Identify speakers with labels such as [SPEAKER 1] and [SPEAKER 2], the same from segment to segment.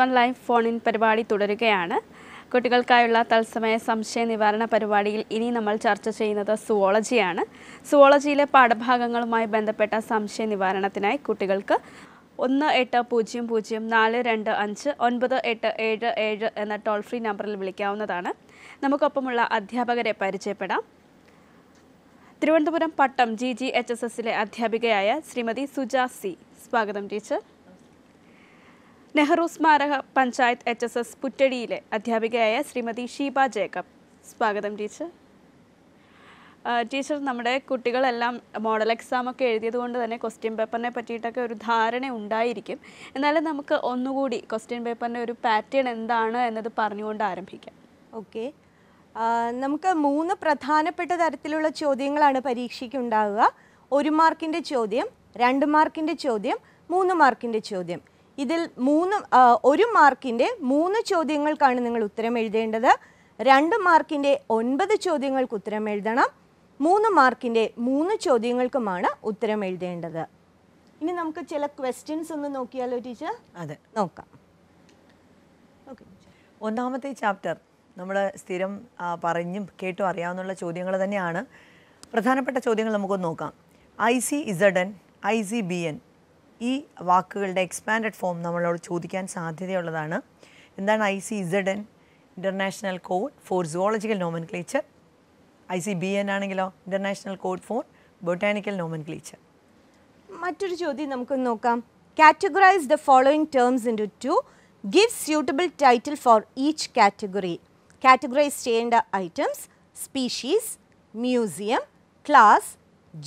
[SPEAKER 1] One live phone in പരിപാടി തുടരുകയാണ് കുട്ടികൾക്കായുള്ള തത്സമയ സംശയ നിവാരണ പരിപാടിയിൽ ഇനി നമ്മൾ ചർച്ച ചെയ്യുന്നത് സുവോളജിയാണ് സുവോളജിയിലെ പാഠഭാഗങ്ങളുമായി ബന്ധപ്പെട്ട സംശയ നിവാരണത്തിനായി കുട്ടികൾക്ക് ഒന്ന് എട്ട് പൂജ്യം പൂജ്യം നാല് രണ്ട് അഞ്ച് ഒൻപത് എട്ട് ഏഴ് ഏഴ് എന്ന ടോൾ ഫ്രീ നമ്പറിൽ വിളിക്കാവുന്നതാണ് നമുക്കൊപ്പമുള്ള അധ്യാപകരെ പരിചയപ്പെടാം Thiruvananthapuram Pattom G G H S എസിലെ അധ്യാപികയായ ശ്രീമതി സുജാ സി സ്വാഗതം teacher Nehru Smaraka panchayat H S S പുറ്റടിയിലെ അധ്യാപികയായ ശ്രീമതി ഷീബ ജേക്കബ് സ്വാഗതം ടീച്ചർ ടീച്ചർ നമ്മുടെ കുട്ടികളെല്ലാം മോഡൽ ഒക്കെ എഴുതിയത് കൊണ്ട് തന്നെ ക്വസ്റ്റ്യൻ പേപ്പറിനെ പറ്റിയിട്ടൊക്കെ ഒരു ധാരണ ഉണ്ടായിരിക്കും എന്നാലും നമുക്ക് ഒന്നുകൂടി ക്വസ്റ്റ്യൻ പേപ്പറിൻ്റെ ഒരു പാറ്റേൺ എന്താണ് എന്നത് പറഞ്ഞുകൊണ്ട് ആരംഭിക്കാം ഓക്കെ നമുക്ക്
[SPEAKER 2] മൂന്ന് പ്രധാനപ്പെട്ട തരത്തിലുള്ള ചോദ്യങ്ങളാണ് പരീക്ഷയ്ക്ക് ഉണ്ടാവുക ഒരു മാർക്കിൻ്റെ ചോദ്യം രണ്ട് മാർക്കിൻ്റെ ചോദ്യം മൂന്ന് മാർക്കിൻ്റെ ചോദ്യം ഇതിൽ മൂന്ന് ഒരു മാർക്കിൻ്റെ മൂന്ന് ചോദ്യങ്ങൾക്കാണ് നിങ്ങൾ ഉത്തരം എഴുതേണ്ടത് രണ്ട് മാർക്കിൻ്റെ ഒൻപത് ചോദ്യങ്ങൾക്ക് ഉത്തരം എഴുതണം മൂന്ന് മാർക്കിൻ്റെ മൂന്ന് ചോദ്യങ്ങൾക്കുമാണ് ഉത്തരം എഴുതേണ്ടത് ഇനി നമുക്ക് ചില ക്വസ്റ്റ്യൻസ് ഒന്ന് നോക്കിയാലോ ടീച്ചർ
[SPEAKER 3] അതെ നോക്കാം ഓക്കെ ഒന്നാമത്തെ ചാപ്റ്റർ നമ്മൾ സ്ഥിരം പറഞ്ഞും കേട്ടും അറിയാവുന്ന ചോദ്യങ്ങൾ തന്നെയാണ് പ്രധാനപ്പെട്ട ചോദ്യങ്ങൾ നമുക്കൊന്ന് നോക്കാം I C Z N I C B N ഈ വാക്കുകളുടെ എക്സ്പാൻഡഡ് ഫോം നമ്മളോട് ചോദിക്കാൻ സാധ്യതയുള്ളതാണ് എന്താണ് I C Z N international code for zoological nomenclature I C B N ആണെങ്കിലോ international code for botanical nomenclature
[SPEAKER 2] മറ്റൊരു ചോദ്യം നമുക്ക് നോക്കാം categorise the following terms into two give suitable title for each category categorise ചെയ്യേണ്ട items species museum class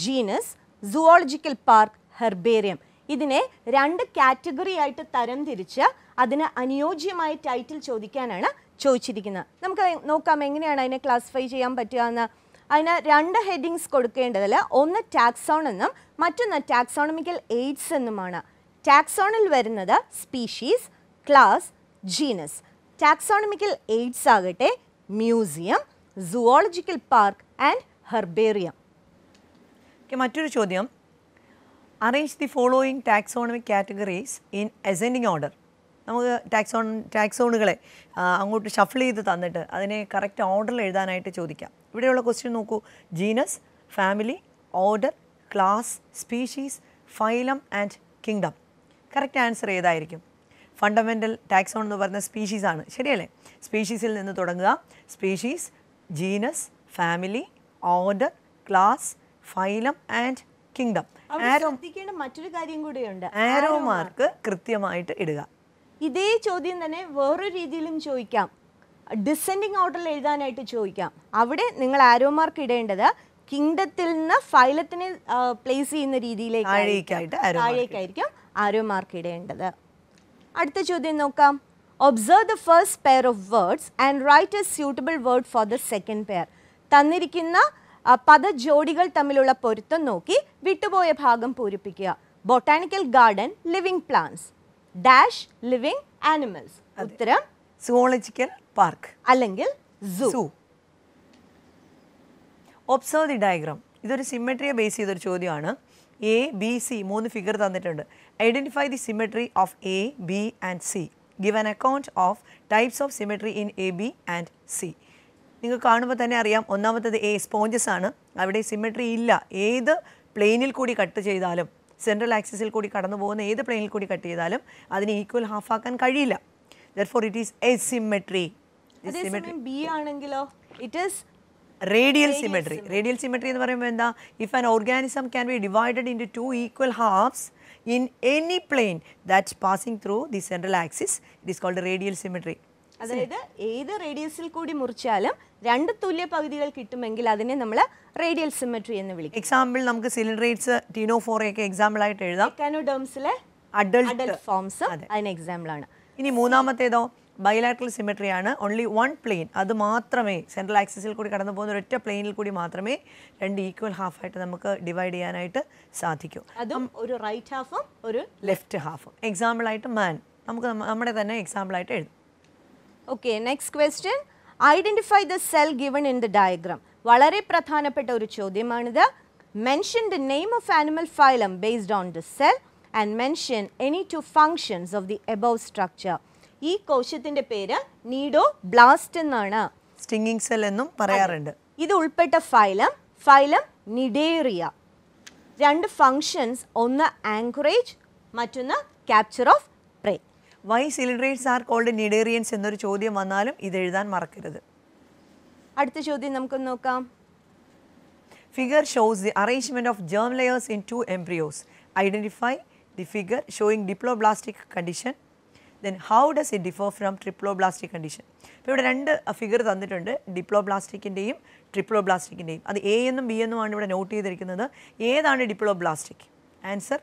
[SPEAKER 2] genus zoological park herbarium ഇതിനെ രണ്ട് category ആയിട്ട് തരംതിരിച്ച് അതിന് അനുയോജ്യമായ ടൈറ്റിൽ ചോദിക്കാനാണ് ചോദിച്ചിരിക്കുന്നത് നമുക്ക് നോക്കാം എങ്ങനെയാണ് അതിനെ ക്ലാസിഫൈ ചെയ്യാൻ പറ്റുക എന്ന് അതിന് രണ്ട് ഹെഡിങ്സ് കൊടുക്കേണ്ടതിൽ ഒന്ന് ടാക്സോൺ എന്നും മറ്റൊന്ന് ടാക്സോണമിക്കൽ എയ്ഡ്സ് എന്നുമാണ് ടാക്സോണിൽ വരുന്നത് species class genus taxonomical aids ആകട്ടെ museum zoological
[SPEAKER 3] park and herbarium മറ്റൊരു ചോദ്യം arrange the following taxonomic categories in ascending order നമുക്ക് ടാക്സോൺ ടാക്സോണുകളെ അങ്ങോട്ട് ഷഫിൾ ചെയ്ത് തന്നിട്ട് അതിനെ കറക്റ്റ് ഓർഡറിൽ എഴുതാനായിട്ട് ചോദിക്കാം ഇവിടെയുള്ള ക്വസ്റ്റ്യൻ നോക്കൂ genus family order class species phylum and kingdom correct answer ഏതായിരിക്കും ഫണ്ടമെൻ്റൽ ടാക്സോൺ എന്ന് പറയുന്ന സ്പീഷീസ് ആണ് ശരിയല്ലേ സ്പീഷീസിൽ നിന്ന് തുടങ്ങുക species genus family order class phylum and kingdom ശ്രദ്ധിക്കേണ്ട
[SPEAKER 2] മറ്റൊരു കാര്യം ആരോ
[SPEAKER 3] മാർക്ക് കൃത്യമായിട്ട് ഇടുക
[SPEAKER 2] ഇതേ ചോദ്യം തന്നെ വേറൊരു രീതിയിലും ചോദിക്കാം ഡിസെൻഡിങ് ഓർഡറിൽ എഴുതാനായിട്ട് ചോദിക്കാം അവിടെ നിങ്ങൾ ആരോ മാർക്ക് ഇടേണ്ടത് കിങ്ഡത്തിൽ നിന്ന് ഫൈലത്തിനെ പ്ലേസ് ചെയ്യുന്ന രീതിയിലേക്ക് താഴേക്കായിരിക്കും ആരോ മാർക്ക് ഇടേണ്ടത് അടുത്ത ചോദ്യം നോക്കാം observe the first pair of words and write a suitable word for the second pair തന്നിരിക്കുന്ന പദജോഡികൾ തമ്മിലുള്ള പൊരുത്തം നോക്കി വിട്ടുപോയ ഭാഗം പൂരിപ്പിക്കുക botanical garden living plants dash living animals
[SPEAKER 3] ഉത്തരം സുവോളജിക്കൽ പാർക്ക് അല്ലെങ്കിൽ സൂ ഒബ്സർവ് ദി ഡയഗ്രാം ഇതൊരു സിമെട്രിയെ ബേസ് ചെയ്തൊരു ചോദ്യമാണ് എ ബി സി മൂന്ന് ഫിഗർ തന്നിട്ടുണ്ട് identify the symmetry of A B and C give an account of types of symmetry in A B and C നിങ്ങൾക്ക് കാണുമ്പോൾ തന്നെ അറിയാം ഒന്നാമത്തത് എ സ്പോഞ്ചസ് ആണ് അവിടെ സിമെട്രി ഇല്ല ഏത് പ്ലെയിനിൽ കൂടി കട്ട് ചെയ്താലും സെൻട്രൽ ആക്സിസിൽ കൂടി കടന്നു പോകുന്ന ഏത് പ്ലെയിനിൽ കൂടി കട്ട് ചെയ്താലും അതിന് ഈക്വൽ ഹാഫ് ആക്കാൻ കഴിയില്ല therefore it is asymmetry B ആണെങ്കിലോ it is radial symmetry radial symmetry എന്ന് പറയുമ്പോൾ എന്താ if an organism can be divided into equal halves in any plane that's passing through the central axis it is called radial symmetry അതായത്
[SPEAKER 2] ഏത് റേഡിയസിൽ കൂടി മുറിച്ചാലും രണ്ട് തുല്യ പകുതികൾ കിട്ടുമെങ്കിൽ അതിനെ നമ്മൾ റേഡിയൽ സിമെട്രി എന്ന് വിളിക്കും എക്സാമ്പിൾ നമുക്ക് സിലിണ്ടറേറ്റ്സ് ഒക്കെ എക്സാമ്പിൾ
[SPEAKER 3] ആയിട്ട് എഴുതാം എക്കാനോഡോംസിലെ അഡൾട്ട് ഫോംസ് അതിന് എക്സാമ്പിൾ ആണ് ഇനി മൂന്നാമത്തേതോ ബൈലാറ്ററൽ സിമെട്രി ആണ് ഓൺലി വൺ പ്ലെയിൻ അത് മാത്രമേ സെൻട്രൽ ആക്സിസിൽ കൂടി കടന്നു പോകുന്ന ഒരൊറ്റ പ്ലെയിനിൽ കൂടി മാത്രമേ രണ്ട് ഈക്വൽ ഹാഫ് ആയിട്ട് നമുക്ക് ഡിവൈഡ് ചെയ്യാനായിട്ട് സാധിക്കൂ അതും
[SPEAKER 2] ഒരു റൈറ്റ് ഹാഫും ഒരു
[SPEAKER 3] ലെഫ്റ്റ് ഹാഫും എക്സാമ്പിൾ ആയിട്ട് മാൻ നമുക്ക് നമ്മുടെ തന്നെ എക്സാമ്പിൾ ആയിട്ട് എഴുതും
[SPEAKER 2] okay next question identify the cell given in the diagram വളരെ പ്രധാനപ്പെട്ട ഒരു ചോദ്യമാണിത് mention the name of animal phylum based on the cell and mention any two functions of the above structure ഈ കോശത്തിൻ്റെ പേര് നീഡോ ബ്ലാസ്റ്റ് എന്നാണ് stinging cell എന്നും പറയാറുണ്ട് ഇത് ഉൾപ്പെട്ട ഫൈലം ഫൈലം നിഡേറിയ രണ്ട് ഫങ്ഷൻസ്
[SPEAKER 3] ഒന്ന് ആങ്കറേജ് മറ്റൊന്ന് capture of why coelenterates are called cnidarians എന്നൊരു ചോദ്യം വന്നാലും ഇത് എഴുതാൻ മറക്കരുത് അടുത്ത ചോദ്യം നമുക്കൊന്ന് നോക്കാം figure shows the arrangement of germ layers in two embryos identify the figure showing diploblastic condition then how does it differ from triploblastic condition ഇപ്പോൾ ഇവിടെ രണ്ട് ഫിഗർ തന്നിട്ടുണ്ട് ഡിപ്ലോബ്ലാസ്റ്റിക്കിൻ്റെയും ട്രിപ്ലോബ്ലാസ്റ്റിക്കിൻ്റെയും അത് എ എന്നും ബി എന്നുമാണ് ഇവിടെ നോട്ട് ചെയ്തിരിക്കുന്നത് ഏതാണ് ഡിപ്ലോബ്ലാസ്റ്റിക് ആൻസർ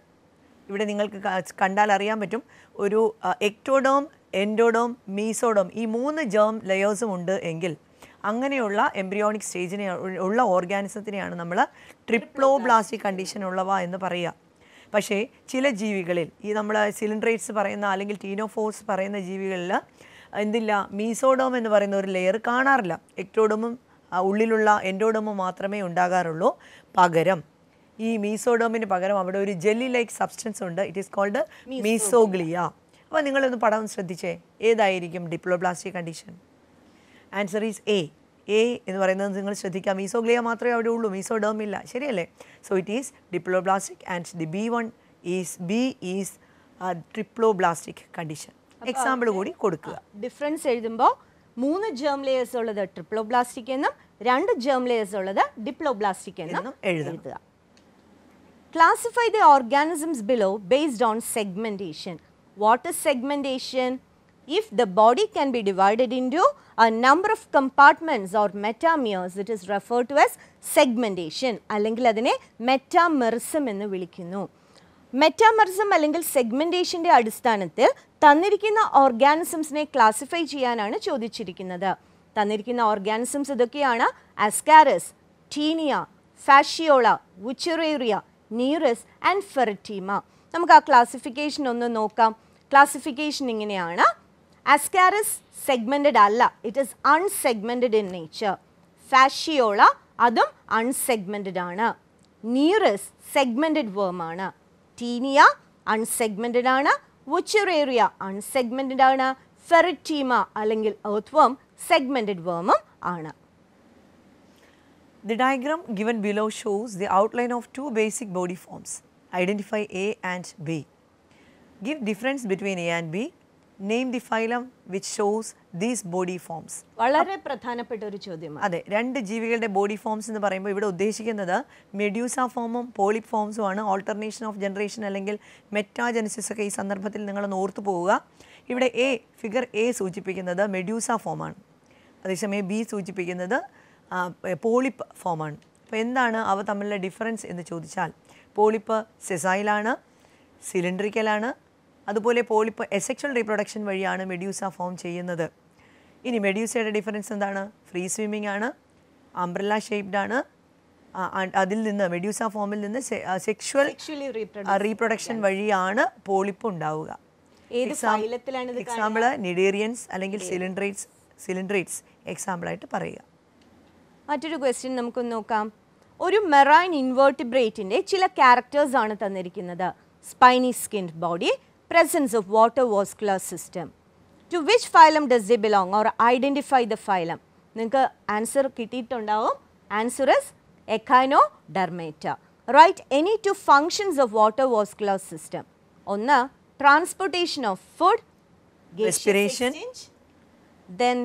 [SPEAKER 3] ഇവിടെ നിങ്ങൾക്ക് കണ്ടാൽ അറിയാൻ പറ്റും ഒരു എക്ടോഡോം എൻഡോഡോം മീസോഡോം ഈ മൂന്ന് ജേം ലെയേഴ്സും ഉണ്ട് എങ്കിൽ അങ്ങനെയുള്ള എംബ്രിയോണിക് സ്റ്റേജിനെ ഉള്ള ഓർഗാനിസത്തിനെയാണ് നമ്മൾ ട്രിപ്ലോബ്ലാസ്റ്റിക് കണ്ടീഷൻ ഉള്ളവ എന്ന് പറയുക പക്ഷേ ചില ജീവികളിൽ ഈ നമ്മൾ സിലിണ്ടറേറ്റ്സ് പറയുന്ന അല്ലെങ്കിൽ ടീനോഫോസ് പറയുന്ന ജീവികളിൽ എന്തില്ല മീസോഡോം എന്ന് പറയുന്ന ഒരു ലെയർ കാണാറില്ല എക്ടോഡോമും ഉള്ളിലുള്ള എൻഡോഡോമും മാത്രമേ ഉണ്ടാകാറുള്ളൂ പകരം ഈ മീസോഡോമിന് പകരം അവിടെ ഒരു ജെല്ലി ലൈക്ക് സബ്സ്റ്റൻസ് ഉണ്ട് ഇറ്റ് ഈസ് കോൾഡ് മീസോഗ്ലിയ അപ്പോൾ നിങ്ങളൊന്ന് പടം ശ്രദ്ധിച്ചേ ഏതായിരിക്കും diploblastic condition answer is A A എന്ന് പറയുന്നത് നിങ്ങൾ ശ്രദ്ധിക്കാം മീസോഗ്ലിയ മാത്രമേ അവിടെ ഉള്ളൂ മീസോഡോം ഇല്ല ശരിയല്ലേ so it is diploblastic and the B one is B is triploblastic condition example കൂടി കൊടുക്കുക
[SPEAKER 2] ഡിഫറൻസ് എഴുതുമ്പോൾ മൂന്ന് ജേം ലെയേഴ്സ് ഉള്ളത് ട്രിപ്ലോബ്ലാസ്റ്റിക് എന്നും രണ്ട് ജേം ലെയേഴ്സ് ഉള്ളത് ഡിപ്ലോബ്ലാസ്റ്റിക് എന്നും എഴുതുക Classify the organisms below based on segmentation. What is segmentation? If the body can be divided into a number of compartments or metameres, it is referred to as segmentation. adine metamerism അല്ലെങ്കിൽ അതിനെ metamerism എന്ന് വിളിക്കുന്നു metamerism അല്ലെങ്കിൽ സെഗ്മെൻറ്റേഷൻ്റെ അടിസ്ഥാനത്തിൽ തന്നിരിക്കുന്ന ഓർഗാനിസംസിനെ classify ചെയ്യാനാണ് ചോദിച്ചിരിക്കുന്നത് തന്നിരിക്കുന്ന organisms ഇതൊക്കെയാണ് Ascaris, Tinea, Fasciola, Wuchereria Nereis and Pheretima നമുക്ക് ആ ക്ലാസിഫിക്കേഷൻ ഒന്ന് നോക്കാം ക്ലാസിഫിക്കേഷൻ ഇങ്ങനെയാണ് അസ്കാരസ് സെഗ്മെൻറ്റഡ് അല്ല it is unsegmented in nature Fasciola അതും അൺസെഗ്മെൻറ്റഡ് ആണ് നീറസ് സെഗ്മെൻറ്റഡ് വേം ആണ് ടീനിയ അൺസെഗ്മെൻറ്റഡ് ആണ് വുച്ചുറേറിയ അൺസെഗ്മെൻറ്റഡ് ആണ് ഫെറിറ്റീമ അല്ലെങ്കിൽ ഏർത്ത് വേം സെഗ്മെൻറ്റഡ് വേമും
[SPEAKER 3] ആണ് The diagram given below shows the outline of two basic body forms. Identify A and B. Give difference between A and B. Name the phylum which shows these body forms. വളരെ പ്രധാനപ്പെട്ട ഒരു ചോദ്യമാണ് അതെ രണ്ട് ജീവികളുടെ body forms എന്ന് പറയുമ്പോൾ ഇവിടെ ഉദ്ദേശിക്കുന്നത് മെഡ്യൂസ ഫോമും പോളിപ് ഫോംസും ആണ് ഓൾട്ടർനേഷൻ ഓഫ് ജനറേഷൻ അല്ലെങ്കിൽ മെറ്റാജനസിസ് ഒക്കെ ഈ സന്ദർഭത്തിൽ നിങ്ങളൊന്ന് ഓർത്തു പോവുക ഇവിടെ എ ഫിഗർ എ സൂചിപ്പിക്കുന്നത് മെഡ്യൂസ ഫോമാണ് അതേസമയം ബി സൂചിപ്പിക്കുന്നത് പോളിപ്പ് ഫോമാണ് അപ്പോൾ എന്താണ് അവ തമ്മിലുള്ള ഡിഫറൻസ് എന്ന് ചോദിച്ചാൽ പോളിപ്പ് സെസൈലാണ് സിലിണ്ടറിക്കലാണ് അതുപോലെ പോളിപ്പ് എസെക്ഷൽ റീപ്രൊഡക്ഷൻ വഴിയാണ് മെഡ്യൂസ ഫോം ചെയ്യുന്നത് ഇനി മെഡ്യൂസയുടെ ഡിഫറൻസ് എന്താണ് ഫ്രീ സ്വിമ്മിംഗ് ആണ് അംബ്രല്ല ഷേപ്ഡ് ആണ് അതിൽ നിന്ന് മെഡ്യൂസ ഫോമിൽ നിന്ന് സെക്ഷുവൽ റീപ്രൊഡക്ഷൻ വഴിയാണ് പോളിപ്പ് ഉണ്ടാവുക എക്സാമ്പിള് നിഡേറിയൻസ് അല്ലെങ്കിൽ സിലിണ്ടറേറ്റ്സ് സിലിണ്ടറേറ്റ്സ് എക്സാമ്പിളായിട്ട് പറയുക
[SPEAKER 2] മറ്റൊരു ക്വസ്റ്റ്യൻ നമുക്ക് നോക്കാം ഒരു മെറൈൻ ഇൻവേർട്ടിബ്രേറ്റിൻ്റെ ചില ക്യാരക്ടേഴ്സ് ആണ് തന്നിരിക്കുന്നത് spiny skin body presence of water vascular system to which phylum does they belong or identify the phylum? നിങ്ങൾക്ക് ആൻസർ കിട്ടിയിട്ടുണ്ടാവും answer is Echinodermata right any two functions of water vascular system ഒന്ന് transportation of food then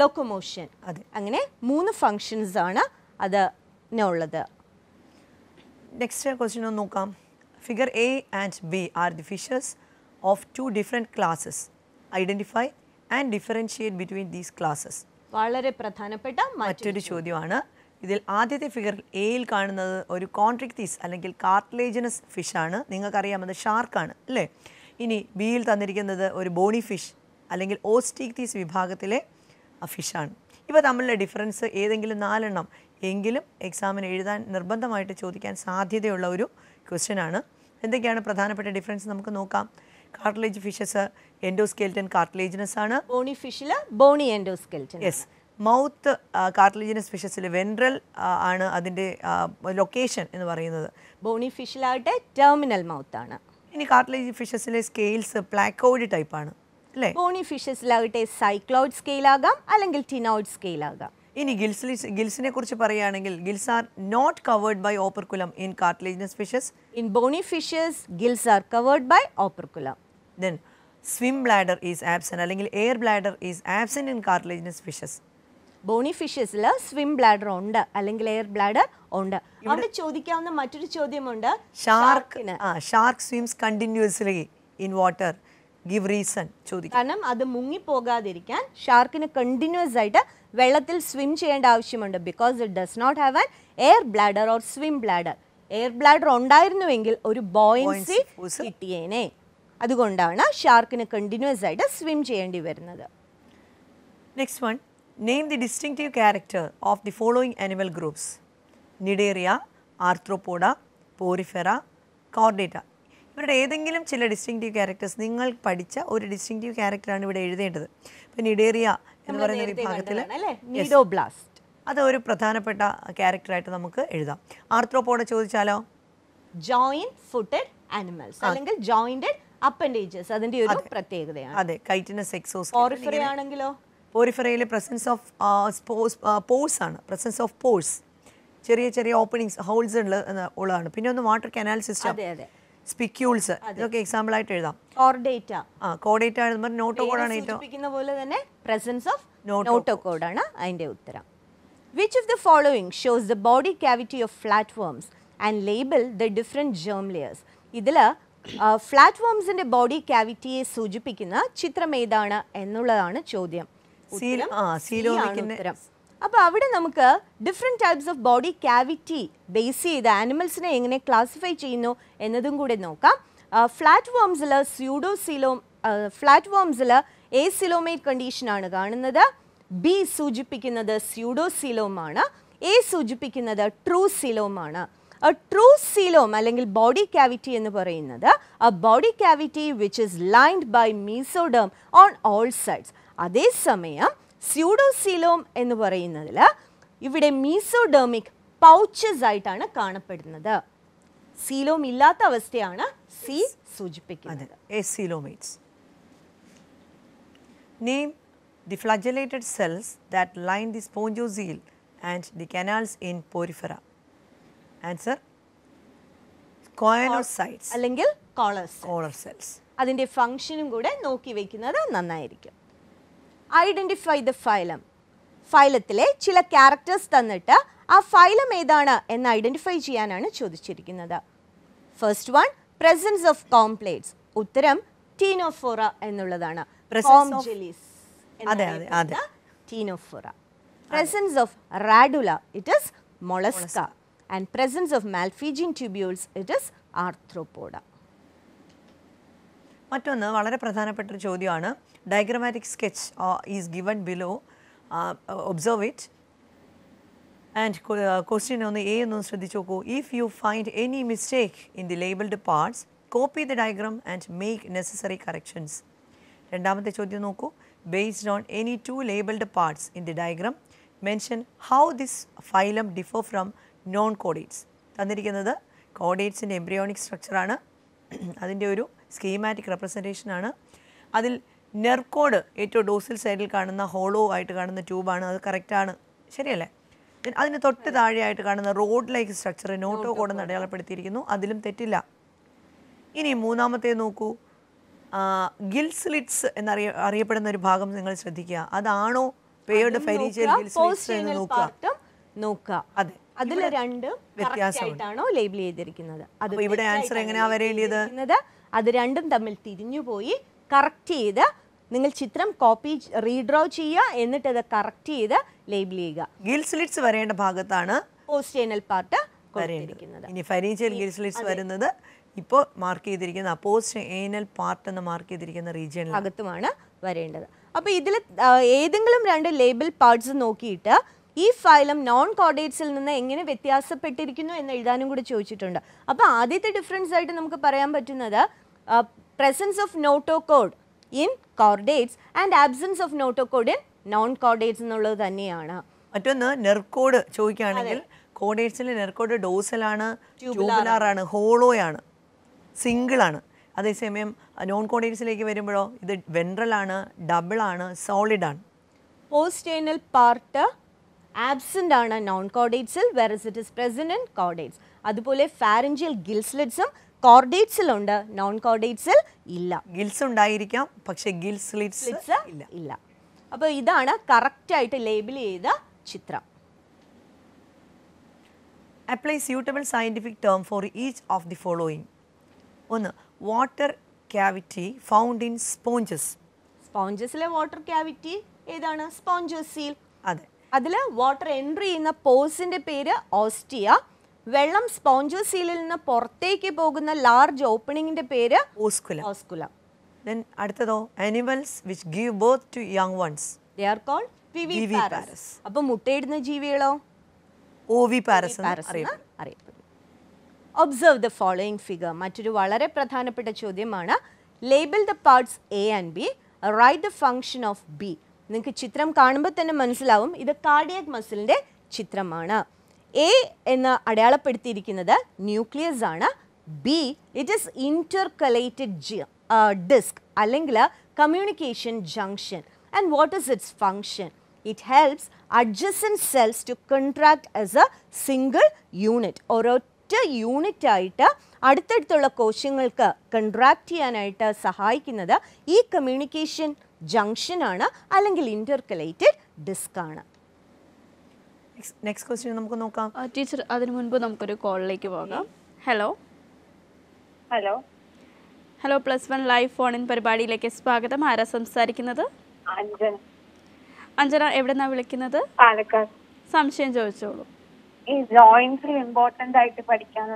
[SPEAKER 2] locomotion അങ്ങനെ മൂന്ന് functions ആണ് ഉള്ളത്
[SPEAKER 3] next question ഒന്ന് നോക്കാം figure A and B are the fishes of two different classes identify and differentiate between these classes വളരെ പ്രധാനപ്പെട്ട മറ്റൊരു ചോദ്യമാണ് ഇതിൽ ആദ്യത്തെ ഫിഗർ എയിൽ കാണുന്നത് ഒരു കോൺട്രിക്തീസ് അല്ലെങ്കിൽ കാർട്ടിലേജനസ് ഫിഷാണ് നിങ്ങൾക്കറിയാം അത് ഷാർക്കാണ് അല്ലേ ഇനി ബിയിൽ തന്നിരിക്കുന്നത് ഒരു ബോണി ഫിഷ് അല്ലെങ്കിൽ ഓസ്റ്റിക്തീസ് വിഭാഗത്തിലെ അഫിഷാണ് ഇവ തമ്മിലുള്ള ഡിഫറൻസ് ഏതെങ്കിലും നാലെണ്ണം എങ്കിലും എക്സാമിന് എഴുതാൻ നിർബന്ധമായിട്ട് ചോദിക്കാൻ സാധ്യതയുള്ള ഒരു ക്വസ്റ്റ്യനാണ് എന്തൊക്കെയാണ് പ്രധാനപ്പെട്ട ഡിഫറൻസ് നമുക്ക് നോക്കാം കാർട്ടിലേജ് ഫിഷസ് എൻഡോസ്കെൽറ്റൻ കാർട്ടിലേജിനസ് ആണ് ബോണി ഫിഷിൽ bony endoskeleton yes mouth cartilaginous ഫിഷസിൽ വെൻട്രൽ ആണ് അതിൻ്റെ ലൊക്കേഷൻ എന്ന് പറയുന്നത് ബോണി ഫിഷിലാവട്ടെ ടെർമിനൽ മൗത്താണ് ഇനി കാർട്ടിലേജ് ഫിഷസിലെ സ്കെയിൽസ് പ്ലാക്കോഡ് ടൈപ്പാണ് അല്ലേ ബോണി ഫിഷസിലാകട്ടെ സൈക്ലോയിഡ് സ്കെയിൽ ആകാം അല്ലെങ്കിൽ ടിനോയിഡ് സ്കെയിൽ ആകാം ഇനി ഗിൽസ് ഗിൽസിനെ കുറിച്ച് പറയുകയാണെങ്കിൽ gills are not covered by operculum in cartilaginous fishes in bony fishes gills are covered by operculum then swim bladder is absent അല്ലെങ്കിൽ air bladder is absent in cartilaginous fishes bony ഫിഷസിൽ
[SPEAKER 2] swim bladder ഉണ്ട് അല്ലെങ്കിൽ air bladder
[SPEAKER 3] ഉണ്ട് അവിടെ
[SPEAKER 2] ചോദിക്കാവുന്ന മറ്റൊരു ചോദ്യമുണ്ട്
[SPEAKER 3] ഷാർക്കിന് shark swims continuously in water give reason ചോദിക്കും
[SPEAKER 2] കാരണം അത് മുങ്ങിപ്പോകാതിരിക്കാൻ ഷാർക്കിന് കണ്ടിന്യൂസ് ആയിട്ട് വെള്ളത്തിൽ സ്വിം ചെയ്യേണ്ട ആവശ്യമുണ്ട് because it does not have an air bladder or swim bladder air bladder ഉണ്ടായിരുന്നുവെങ്കിൽ ഒരു ബോയിൻസി കിട്ടിയേനെ അതുകൊണ്ടാണ് ഷാർക്കിന് കണ്ടിന്യൂസ് ആയിട്ട് സ്വിം ചെയ്യേണ്ടി വരുന്നത്
[SPEAKER 3] next one name the distinctive character of the following animal groups Cnidaria Arthropoda Porifera Chordata ഇവരുടെ ഏതെങ്കിലും ചില distinctive characters നിങ്ങൾ പഠിച്ച ഒരു ഡിസ്റ്റിങ്റ്റീവ് ക്യാരക്ടറാണ് ഇവിടെ എഴുതേണ്ടത് ഇപ്പം നിഡേറിയ എന്ന് പറയുന്ന വിഭാഗത്തിൽ ബ്ലാസ്റ്റ് അത് ഒരു പ്രധാനപ്പെട്ട ക്യാരക്ടറായിട്ട് നമുക്ക് എഴുതാം ആർത്രോപ്പോടെ ചോദിച്ചാലോ അല്ലെങ്കിൽ പ്രത്യേകതയാണ് അതെ കൈറ്റിനസ് ആണെങ്കിലോ പ്രസൻസ് ഓഫ് ആണ് പ്രസൻസ് ഓഫ് ചെറിയ ചെറിയ ഓപ്പണിങ്സ് ഹോൾസ് ഉള്ളതാണ് പിന്നെ ഒന്ന് വാട്ടർ കനാൽ സിസ്റ്റം സ്പിക്യൂൾസ് ഇതൊക്കെ എക്സാമ്പിൾ ആയിട്ട് എഴുതാം കോർഡേറ്റ ആ കോഡേറ്റ കോഡ് ആണ് ഏറ്റവും പോലെ തന്നെ പ്രസൻസ് ഓഫ് കോഡ് ആണ് അതിന്റെ ഉത്തരം
[SPEAKER 2] which of the following shows the body cavity of flat worms and label the different germ layers ഇതിൽ ഫ്ലാറ്റ് വേംസിൻ്റെ ബോഡി ക്യാവിറ്റിയെ സൂചിപ്പിക്കുന്ന ചിത്രം ഏതാണ് എന്നുള്ളതാണ് ചോദ്യം അപ്പോൾ അവിടെ നമുക്ക് different types of body cavity base ചെയ്ത് ആനിമൽസിനെ എങ്ങനെ ക്ലാസിഫൈ ചെയ്യുന്നു എന്നതും കൂടെ നോക്കാം ഫ്ലാറ്റ് വോംസിൽ സ്യൂഡോസിലോ ഫ്ലാറ്റ് വോംസിൽ എ സിലോമേറ്റ് കണ്ടീഷനാണ് കാണുന്നത് ബി സൂചിപ്പിക്കുന്നത് സ്യൂഡോസിലോമാണ് എ സൂചിപ്പിക്കുന്നത് ട്രൂ സിലോമാണ് ട്രൂ സീലോം അല്ലെങ്കിൽ ബോഡി ക്യാവിറ്റി എന്ന് പറയുന്നത് a body cavity which is lined by mesoderm on all sides അതേസമയം സ്യൂഡോസീലോം എന്ന് പറയുന്നതിൽ ഇവിടെ മീസോഡേമിക് പൗച്ചസ് ആയിട്ടാണ് കാണപ്പെടുന്നത് സീലോം
[SPEAKER 3] ഇല്ലാത്ത അവസ്ഥയാണ് സി സൂചിപ്പിക്കുന്നത് coelomates name the flagellated cells that line the spongocoel and the canals in Porifera answer അല്ലെങ്കിൽ കോളർ സെൽസ് അതിൻ്റെ
[SPEAKER 2] ഫംഗ്ഷനും കൂടെ
[SPEAKER 3] നോക്കി വയ്ക്കുന്നത്
[SPEAKER 2] നന്നായിരിക്കും ഐഡൻറ്റിഫൈ ദ ഫൈലം ഫൈലത്തിലെ ചില ക്യാരക്ടേഴ്സ് തന്നിട്ട് ആ ഫൈലം ഏതാണ് എന്ന് ഐഡൻറ്റിഫൈ ചെയ്യാനാണ് ചോദിച്ചിരിക്കുന്നത് first one presence of comb plates ഉത്തരം ടീനോഫോറ എന്നുള്ളതാണ് Ctenophora presence of radula it is Mollusca and presence of Malpighian tubules it is
[SPEAKER 3] Arthropoda മറ്റൊന്ന് വളരെ പ്രധാനപ്പെട്ട ഒരു ചോദ്യമാണ് diagrammatic sketch is given below observe it and question ഒന്ന് എ ഒന്നും ശ്രദ്ധിച്ചു നോക്കൂ if you find any mistake in the labelled parts copy the diagram and make necessary corrections രണ്ടാമത്തെ ചോദ്യം നോക്കൂ based on any two labelled parts in the diagram mention how this phylum differ from non chordates തന്നിരിക്കുന്നത് കോഡേറ്റ്സിൻ്റെ embryonic സ്ട്രക്ചറാണ് അതിൻ്റെ ഒരു schematic റെപ്രസെൻറ്റേഷനാണ് അതിൽ നെർക്കോഡ് ഏറ്റവും ഡോസിൽ സൈഡിൽ കാണുന്ന ഹോളോ ആയിട്ട് കാണുന്ന ട്യൂബാണ് അത് കറക്റ്റാണ് ശരിയല്ലേ അതിന് തൊട്ട് താഴെയായിട്ട് കാണുന്ന rod like structure notochord എന്ന് അടയാളപ്പെടുത്തിയിരിക്കുന്നു അതിലും തെറ്റില്ല ഇനി മൂന്നാമത്തെ നോക്കൂ ഗിൽസ്ലിറ്റ്സ് എന്നറിയ അറിയപ്പെടുന്ന ഒരു ഭാഗം നിങ്ങൾ ശ്രദ്ധിക്കുക അതാണോ പേർഡ് ഫെരീജിയൽ ഗിൽസ്ലിറ്റ്സ് എന്ന് നോക്കുക നോക്കുക അതെ
[SPEAKER 2] അതിൽ രണ്ട് വ്യത്യാസമായിട്ടാണോ
[SPEAKER 3] ലേബിൾ ചെയ്തിരിക്കുന്നത് അത് ഇവിടെ ആൻസർ എങ്ങനെയാ
[SPEAKER 2] വരേണ്ടത് അത് രണ്ടും തമ്മിൽ തിരിഞ്ഞുപോയി കറക്റ്റ് ചെയ്ത് നിങ്ങൾ ചിത്രം കോപ്പി റീഡ്രോ ചെയ്യുക എന്നിട്ട് അത് കറക്റ്റ് ചെയ്ത് ലേബിൾ ചെയ്യുക സ്ലിറ്റ്സ്
[SPEAKER 3] വരേണ്ട ഭാഗത്താണ് പോസ്റ്റേനൽ പാർട്ട് ഇനി ഫൈനാൻഷ്യൽ ഗിൽസ്ലിറ്റ്സ് വരുന്നത് ഇപ്പോൾ മാർക്ക് ചെയ്തിരിക്കുന്ന അപ്പോസ്റ്റ് ഏനൽ പാർട്ട് എന്ന് മാർക്ക് ചെയ്തിരിക്കുന്ന റീജിയനിൽ അകത്തുമാണ് വരേണ്ടത്
[SPEAKER 2] അപ്പോൾ ഇതിൽ ഏതെങ്കിലും രണ്ട് ലേബിൾ പാർട്സ് നോക്കിയിട്ട് ഈ ഫൈലം നോൺ കോഡേറ്റ്സിൽ നിന്ന് എങ്ങനെ വ്യത്യാസപ്പെട്ടിരിക്കുന്നു എന്ന് എഴുതാനും കൂടി ചോദിച്ചിട്ടുണ്ട് അപ്പോൾ ആദ്യത്തെ ഡിഫറൻസ് ആയിട്ട് നമുക്ക് പറയാൻ പറ്റുന്നത് presence of notochord in chordates and absence of notochord in non chordates എന്നുള്ളത് തന്നെയാണ്
[SPEAKER 3] മറ്റൊന്ന് നെർക്കോഡ് ചോദിക്കുകയാണെങ്കിൽ കോഡേറ്റ്സിൽ നെർക്കോഡ് ഡോസലാണ് ട്യൂബുലാറാണ് ഹോളോയാണ് സിംഗിളാണ് അതേസമയം നോൺ കോഡേറ്റ്സിലേക്ക് വരുമ്പോഴോ ഇത് വെൻട്രലാണ് ആണ് സോളിഡാണ്
[SPEAKER 2] പോസ്റ്റേനൽ പാർട്ട് ആബ്സെൻ്റ് ആണ് നോൺ കോർഡേറ്റ്സിൽ whereas it is present in chordates അതുപോലെ ഫാരൻജിയൽ ഗിൽസ്ലിറ്റ്സും കോർഡേറ്റ്സിലുണ്ട് നോൺ കോർഡേറ്റ്സിൽ ഇല്ല ഗിൽസ് ഉണ്ടായിരിക്കാം പക്ഷേ ഗിൽസ്ലിറ്റ്സ് ഇല്ല ഇല്ല അപ്പോൾ ഇതാണ് കറക്റ്റായിട്ട് ലേബിൾ ചെയ്ത ചിത്രം
[SPEAKER 3] apply suitable scientific term for each of the following ഒന്ന് water cavity found in sponges സ്പോഞ്ചസിലെ വാട്ടർ ക്യാവിറ്റി ഏതാണ് സ്പോഞ്ചസ് സീൽ അതെ അതിൽ വാട്ടർ എൻട്രി
[SPEAKER 2] ചെയ്യുന്ന പോസിൻ്റെ പേര് ഓസ്റ്റിയ വെള്ളം സ്പോഞ്ചോ സീലിൽ നിന്ന് പുറത്തേക്ക് പോകുന്ന
[SPEAKER 3] ലാർജ് ഓപ്പണിങ്ങിൻ്റെ പേര് ഓസ്കുല ഓസ്കുല ദെൻ അടുത്തതോ animals which give birth to young ones they
[SPEAKER 2] are called viviparous അപ്പോൾ മുട്ടയിടുന്ന ജീവികളോ ഓവി ഒബ്സർവ് ദ ഫോളോയിങ് ഫിഗർ മറ്റൊരു വളരെ പ്രധാനപ്പെട്ട ചോദ്യമാണ് label the parts A and B write the function of B നിങ്ങൾക്ക് ചിത്രം കാണുമ്പോൾ തന്നെ മനസ്സിലാവും ഇത് കാർഡിയക് മസിലിൻ്റെ ചിത്രമാണ് എ എന്ന് അടയാളപ്പെടുത്തിയിരിക്കുന്നത് ന്യൂക്ലിയസ് ആണ് B it is intercalated disc അല്ലെങ്കിൽ communication junction and what is its function it helps adjacent cells to contract as a single unit ഒരൊറ്റ യൂണിറ്റ് ആയിട്ട് അടുത്തടുത്തുള്ള കോശങ്ങൾക്ക് കൺട്രാക്ട് ചെയ്യാനായിട്ട് സഹായിക്കുന്നത് ഈ കമ്മ്യൂണിക്കേഷൻ
[SPEAKER 1] ആണ് അല്ലെങ്കിൽ ഇന്റർകലേറ്റഡ് ഡിസ്ക് ആണ് നെക്സ്റ്റ് ക്വസ്റ്റ്യൻ നമുക്ക് നോക്കാം ടീച്ചർ അതിനു മുൻപ് നമുക്കൊരു കോളിലേക്ക് പോകാം hello hello hello plus one live phone in പരിപാടിയിലേക്ക് സ്വാഗതം ആരാ സംസാരിക്കുന്നത് അഞ്ജന അഞ്ജന എവിടെന്നാ വിളിക്കുന്നത് സംശയം ചോദിച്ചോളൂ ഈ ഇമ്പോർട്ടന്റ് ആയിട്ട്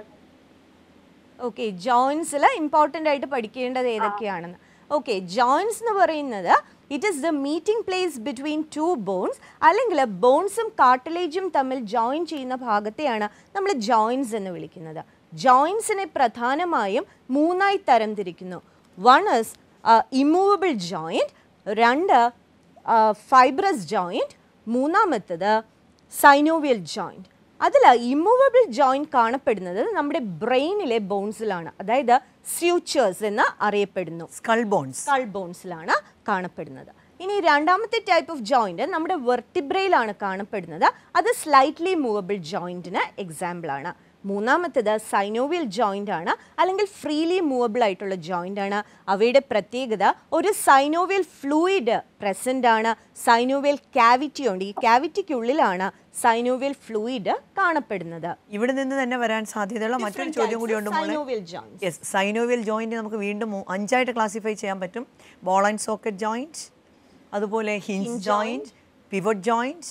[SPEAKER 1] ഓക്കെ
[SPEAKER 2] ജോയിൻസിൽ ഇമ്പോർട്ടൻ്റ് ആയിട്ട് പഠിക്കേണ്ടത് ഏതൊക്കെയാണെന്ന് ഓക്കെ ജോയിൻസ് എന്ന് പറയുന്നത് it is the meeting place between two bones അല്ലെങ്കിൽ ബോൺസും കാർട്ടിലേജും തമ്മിൽ ജോയിൻ ചെയ്യുന്ന ഭാഗത്തെയാണ് നമ്മൾ ജോയിൻസ് എന്ന് വിളിക്കുന്നത് ജോയിൻസിനെ പ്രധാനമായും മൂന്നായി തരംതിരിക്കുന്നു വൺ ഇസ് ഇമൂവബിൾ ജോയിൻറ്റ് രണ്ട് ഫൈബ്രസ് ജോയിൻറ്റ് മൂന്നാമത്തത് സൈനോവിയൽ ജോയിൻറ്റ് അതിൽ ഇമ്മൂവബിൾ ജോയിൻറ്റ് കാണപ്പെടുന്നത് നമ്മുടെ ബ്രെയിനിലെ ബോൺസിലാണ് അതായത് സ്യൂച്ചേഴ്സ് എന്ന് അറിയപ്പെടുന്നു സ്കൾ ബോൺസ് സ്കൾ ബോൺസിലാണ് കാണപ്പെടുന്നത് ഇനി രണ്ടാമത്തെ ടൈപ്പ് ഓഫ് ജോയിൻറ്റ് നമ്മുടെ വെർട്ടിബ്രയിലാണ് കാണപ്പെടുന്നത് അത് സ്ലൈറ്റ്ലി മൂവബിൾ ജോയിൻറ്റിന് എക്സാമ്പിളാണ് മൂന്നാമത്തേത് സൈനോവിയൽ ജോയിൻ്റ് ആണ് അല്ലെങ്കിൽ ഫ്രീലി മൂവബിൾ ആയിട്ടുള്ള ജോയിൻ്റ് ആണ് അവയുടെ പ്രത്യേകത ഒരു സൈനോവിയൽ ഫ്ലൂയിഡ് പ്രസൻ്റ് ആണ് സൈനോവിയൽ ക്യാവിറ്റി ഉണ്ട് ഈ ക്യാവിറ്റിക്കുള്ളിലാണ് സൈനോവിയൽ
[SPEAKER 3] ഫ്ലൂയിഡ് കാണപ്പെടുന്നത് ഇവിടെ നിന്ന് തന്നെ വരാൻ സാധ്യതയുള്ള മറ്റൊരു ചോദ്യം കൂടി ഉണ്ട് യെസ് സൈനോവിയൽ ജോയിന്റ് നമുക്ക് വീണ്ടും അഞ്ചായിട്ട് ക്ലാസിഫൈ ചെയ്യാൻ പറ്റും ബോൾ ആൻഡ് സോക്കറ്റ് ജോയിന്റ് അതുപോലെ hinge joint pivot joint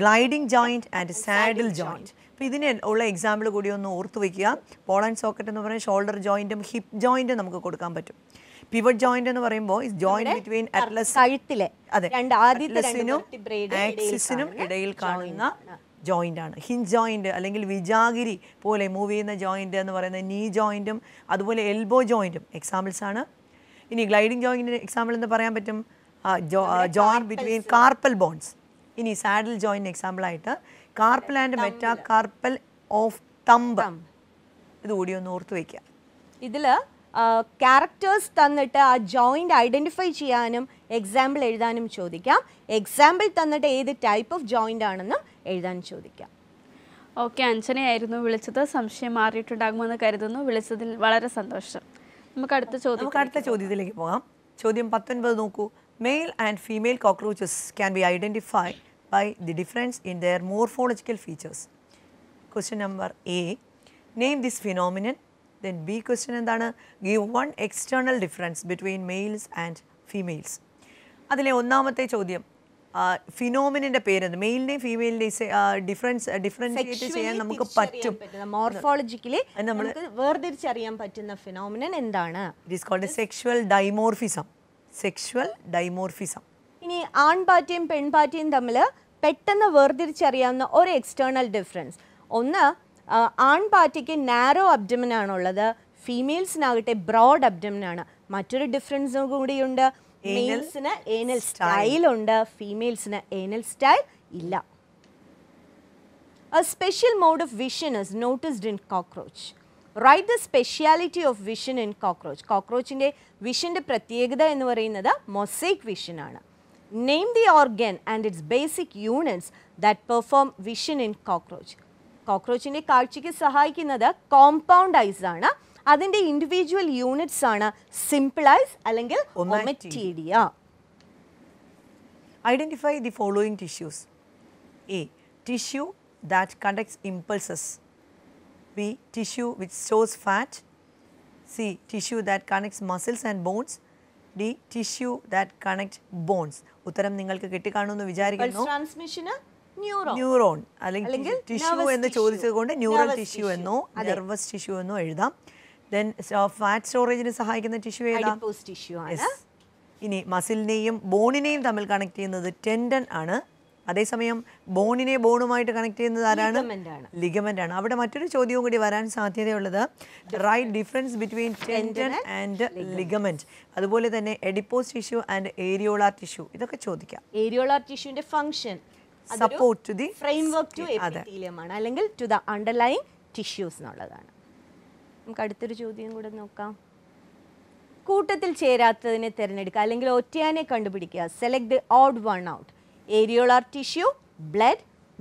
[SPEAKER 3] gliding joint and saddle joint അപ്പോൾ ഇതിന് ഉള്ള എക്സാമ്പിൾ കൂടി ഒന്ന് ഓർത്ത് വയ്ക്കുക പോൾ ആൻഡ് സോക്കറ്റ് എന്ന് പറയുന്നത് ഷോൾഡർ ജോയിൻറ്റും ഹിപ്പ് ജോയിൻറ്റും നമുക്ക് കൊടുക്കാൻ പറ്റും പിവറ്റ് ജോയിന്റ് എന്ന് പറയുമ്പോൾ ജോയിന്റ് കഴുത്തിലെ അതെ ഇടയിൽ കാണുന്ന ജോയിൻ്റ് ആണ് ഹിഞ്ച് ജോയിൻ്റ് അല്ലെങ്കിൽ വിജാഗിരി പോലെ മൂവ് ചെയ്യുന്ന ജോയിൻ്റ് എന്ന് പറയുന്നത് നീ ജോയിൻറ്റും അതുപോലെ എൽബോ ജോയിൻറ്റും എക്സാമ്പിൾസ് ആണ് ഇനി ഗ്ലൈഡിങ് ജോയിൻറ്റിന് എക്സാമ്പിൾ എന്ന് പറയാൻ പറ്റും ജോയിൻ ബിറ്റ്വീൻ കാർപ്പൽ ബോൺസ് ഇനി സാഡിൽ ജോയിൻറ്റ് എക്സാമ്പിളായിട്ട് carpal and metacarpal of thumb ഇത് കൂടി ഒന്ന് ഓർത്ത് വെക്കുക
[SPEAKER 2] ഇതിൽ ക്യാരക്ടേഴ്സ് തന്നിട്ട് ആ ജോയിൻ്റ് ഐഡൻറ്റിഫൈ ചെയ്യാനും എക്സാമ്പിൾ എഴുതാനും ചോദിക്കാം എക്സാമ്പിൾ തന്നിട്ട് ഏത് ടൈപ്പ് ഓഫ് ജോയിൻ്റ് ആണെന്നും എഴുതാൻ ചോദിക്കാം
[SPEAKER 1] ഓക്കെ അഞ്ജനയായിരുന്നു വിളിച്ചത് സംശയം മാറിയിട്ടുണ്ടാകുമെന്ന് കരുതുന്നു വിളിച്ചതിൽ വളരെ സന്തോഷം നമുക്ക് അടുത്ത ചോദ്യം
[SPEAKER 3] നമുക്ക് അടുത്ത ചോദ്യത്തിലേക്ക് പോകാം ചോദ്യം പത്തൊൻപത് നോക്കൂ male and female cockroaches can be identify by the difference in their morphological features. Question number A, name this phenomenon. Then B question and give one external difference between males and females. അതിലെ ഒന്നാമത്തെ ചോദ്യം ഫിനോമിനിൻ്റെ പേരെന്ത് മെയിലിൻ്റെയും ഫീമെയിലിൻ്റെയും difference differentiate ചെയ്യാൻ നമുക്ക് പറ്റും morphologically നമ്മൾ വേർതിരിച്ചറിയാൻ പറ്റുന്ന ഫിനോമിനൻ എന്താണ് it is called sexual dimorphism sexual dimorphism
[SPEAKER 2] ഇനി ആൺപാറ്റയും പെൺപാറ്റയും തമ്മിൽ പെട്ടെന്ന് വേർതിരിച്ചറിയാവുന്ന ഒരു എക്സ്റ്റേണൽ ഡിഫറൻസ് ഒന്ന് ആൺപാറ്റയ്ക്ക് നാരോ അബ്ഡമിനാണുള്ളത് ഫീമെയിൽസിനാകട്ടെ ബ്രോഡ് അബ്ഡമിനാണ് മറ്റൊരു ഡിഫറൻസ് കൂടിയുണ്ട് മെയിൽസിന് ഏനൽ സ്റ്റൈൽ ഉണ്ട് ഫീമെയിൽസിന് ഏനൽ സ്റ്റൈൽ ഇല്ല a special mode of vision is noticed in cockroach write the speciality of vision in cockroach കോക്രോച്ചിൻ്റെ വിഷൻ്റെ പ്രത്യേകത എന്ന് പറയുന്നത് മൊസൈക്ക് വിഷനാണ് name the organ and its basic units that perform vision in cockroach. Cockroach in a karchiki sahai kinada compound eyes ana, other individual units ana, simple eyes, alangal ometidia.
[SPEAKER 3] Identify the following tissues A. Tissue that conducts impulses, B. Tissue which stores fat, C. Tissue that connects muscles and bones, the tissue that connect bones ഉത്തരം നിങ്ങൾക്ക് കിട്ടിക്കാണുമെന്ന് വിചാരിക്കുന്നു
[SPEAKER 2] neuron അല്ലെങ്കിൽ tissue എന്ന് ചോദിച്ചത്
[SPEAKER 3] കൊണ്ട് neural tissue എന്നോ nervous tissue എന്നോ എഴുതാം ദെൻ ഫാറ്റ് സ്റ്റോറേജിന് സഹായിക്കുന്ന ടിഷ്യൂ ഏതാ ഇനി മസിലിനെയും ബോണിനെയും തമ്മിൽ കണക്ട് ചെയ്യുന്നത് ടെൻഡൻ ആണ് അതേസമയം ബോണിനെ ബോണുമായിട്ട് കണക്ട് ചെയ്യുന്നത് ആരാണ് ലിഗമെന്റ് ആണ് അവിടെ മറ്റൊരു ചോദ്യവും കൂടി വരാൻ സാധ്യതയുള്ളത് write difference between tendon and ligament അതുപോലെ തന്നെ adipose tissue and areolar tissue ഇതൊക്കെ ചോദിക്കാം ഏരിയോളാർ
[SPEAKER 2] ടിഷ്യൂന്റെ function
[SPEAKER 3] support to the framework to എപ്പിത്തീലിയമാണ്
[SPEAKER 2] അല്ലെങ്കിൽ ടു ദ അണ്ടർലൈൻ ടിഷ്യൂസ് എന്നുള്ളതാണ് നമുക്ക് അടുത്തൊരു ചോദ്യം കൂടെ നോക്കാം കൂട്ടത്തിൽ ചേരാത്തതിനെ തിരഞ്ഞെടുക്കുക അല്ലെങ്കിൽ ഒറ്റയാനെ കണ്ടുപിടിക്കുക
[SPEAKER 3] select the odd one out areolar tissue, blood,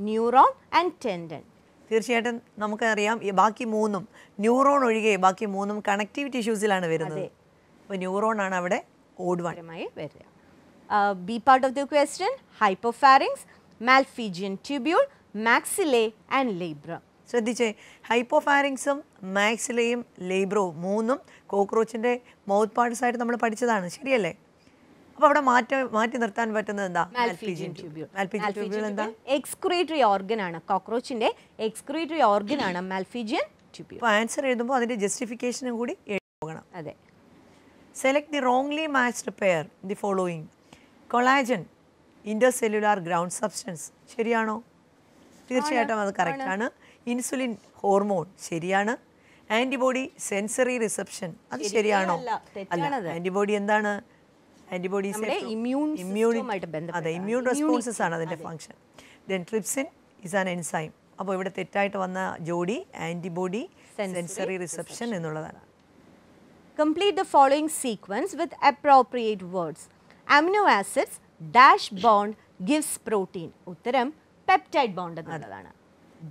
[SPEAKER 3] neuron and tendon. തീർച്ചയായിട്ടും നമുക്കറിയാം ബാക്കി മൂന്നും ന്യൂറോൺ ഒഴികെ ബാക്കി മൂന്നും കണക്റ്റീവ് ടിഷ്യൂസിലാണ് വരുന്നത് അപ്പോൾ ന്യൂറോൺ ആണ് അവിടെ ഓടുവാനുമായി വരിക
[SPEAKER 2] B part of the question hypopharynx Malpighian tubule maxillae
[SPEAKER 3] and labra ശ്രദ്ധിച്ചേ ഹൈപ്പോഫാരിങ്സും മാക്സിലെയും ലേബ്രോ മൂന്നും കോക്രോച്ചിൻ്റെ മൗത്ത് പാർട്സ് ആയിട്ട് നമ്മൾ പഠിച്ചതാണ് ശരിയല്ലേ അപ്പോൾ അവിടെ മാറ്റി മാറ്റി നിർത്താൻ പറ്റുന്നത് എന്താ Malpighian tubule
[SPEAKER 2] tubule excretory organ ആണ്
[SPEAKER 3] കോക്രോച്ചിന്റെ എക്സ്ക്രീറ്ററി ഓർഗൻ ആണ് മാൽഫീജിയൻ ട്യൂബ്യൂൾ അപ്പോൾ ആൻസർ എഴുതുമ്പോൾ അതിന്റെ ജസ്റ്റിഫിക്കേഷനും കൂടി എഴുതണം അതെ select the wrongly matched pair the following collagen cellular ground substance ശരിയാണോ തീർച്ചയായിട്ടും അത് കറക്റ്റാണ് ഇൻസുലിൻ ഹോർമോൺ ശരിയാണ് ആൻറ്റിബോഡി സെൻസറി റിസപ്ഷൻ അത് ശരിയാണോ അല്ല ആൻറ്റിബോഡി എന്താണ് ആൻറ്റിബോഡീസ് ഇമ്മ്യൂണിറ്റി അതെ ഇമ്മ്യൂൺ റെസ്പോൺസസ് ആണ് അതിൻ്റെ function then trypsin is an enzyme അപ്പോൾ ഇവിടെ തെറ്റായിട്ട് വന്ന ജോഡി ആൻറ്റിബോഡി സെൻസറി റിസപ്ഷൻ എന്നുള്ളതാണ്
[SPEAKER 2] complete the following sequence with appropriate words amino acids dash bond gives protein ഉത്തരം പെപ്റ്റൈഡ് ബോണ്ട് എന്നുള്ളതാണ്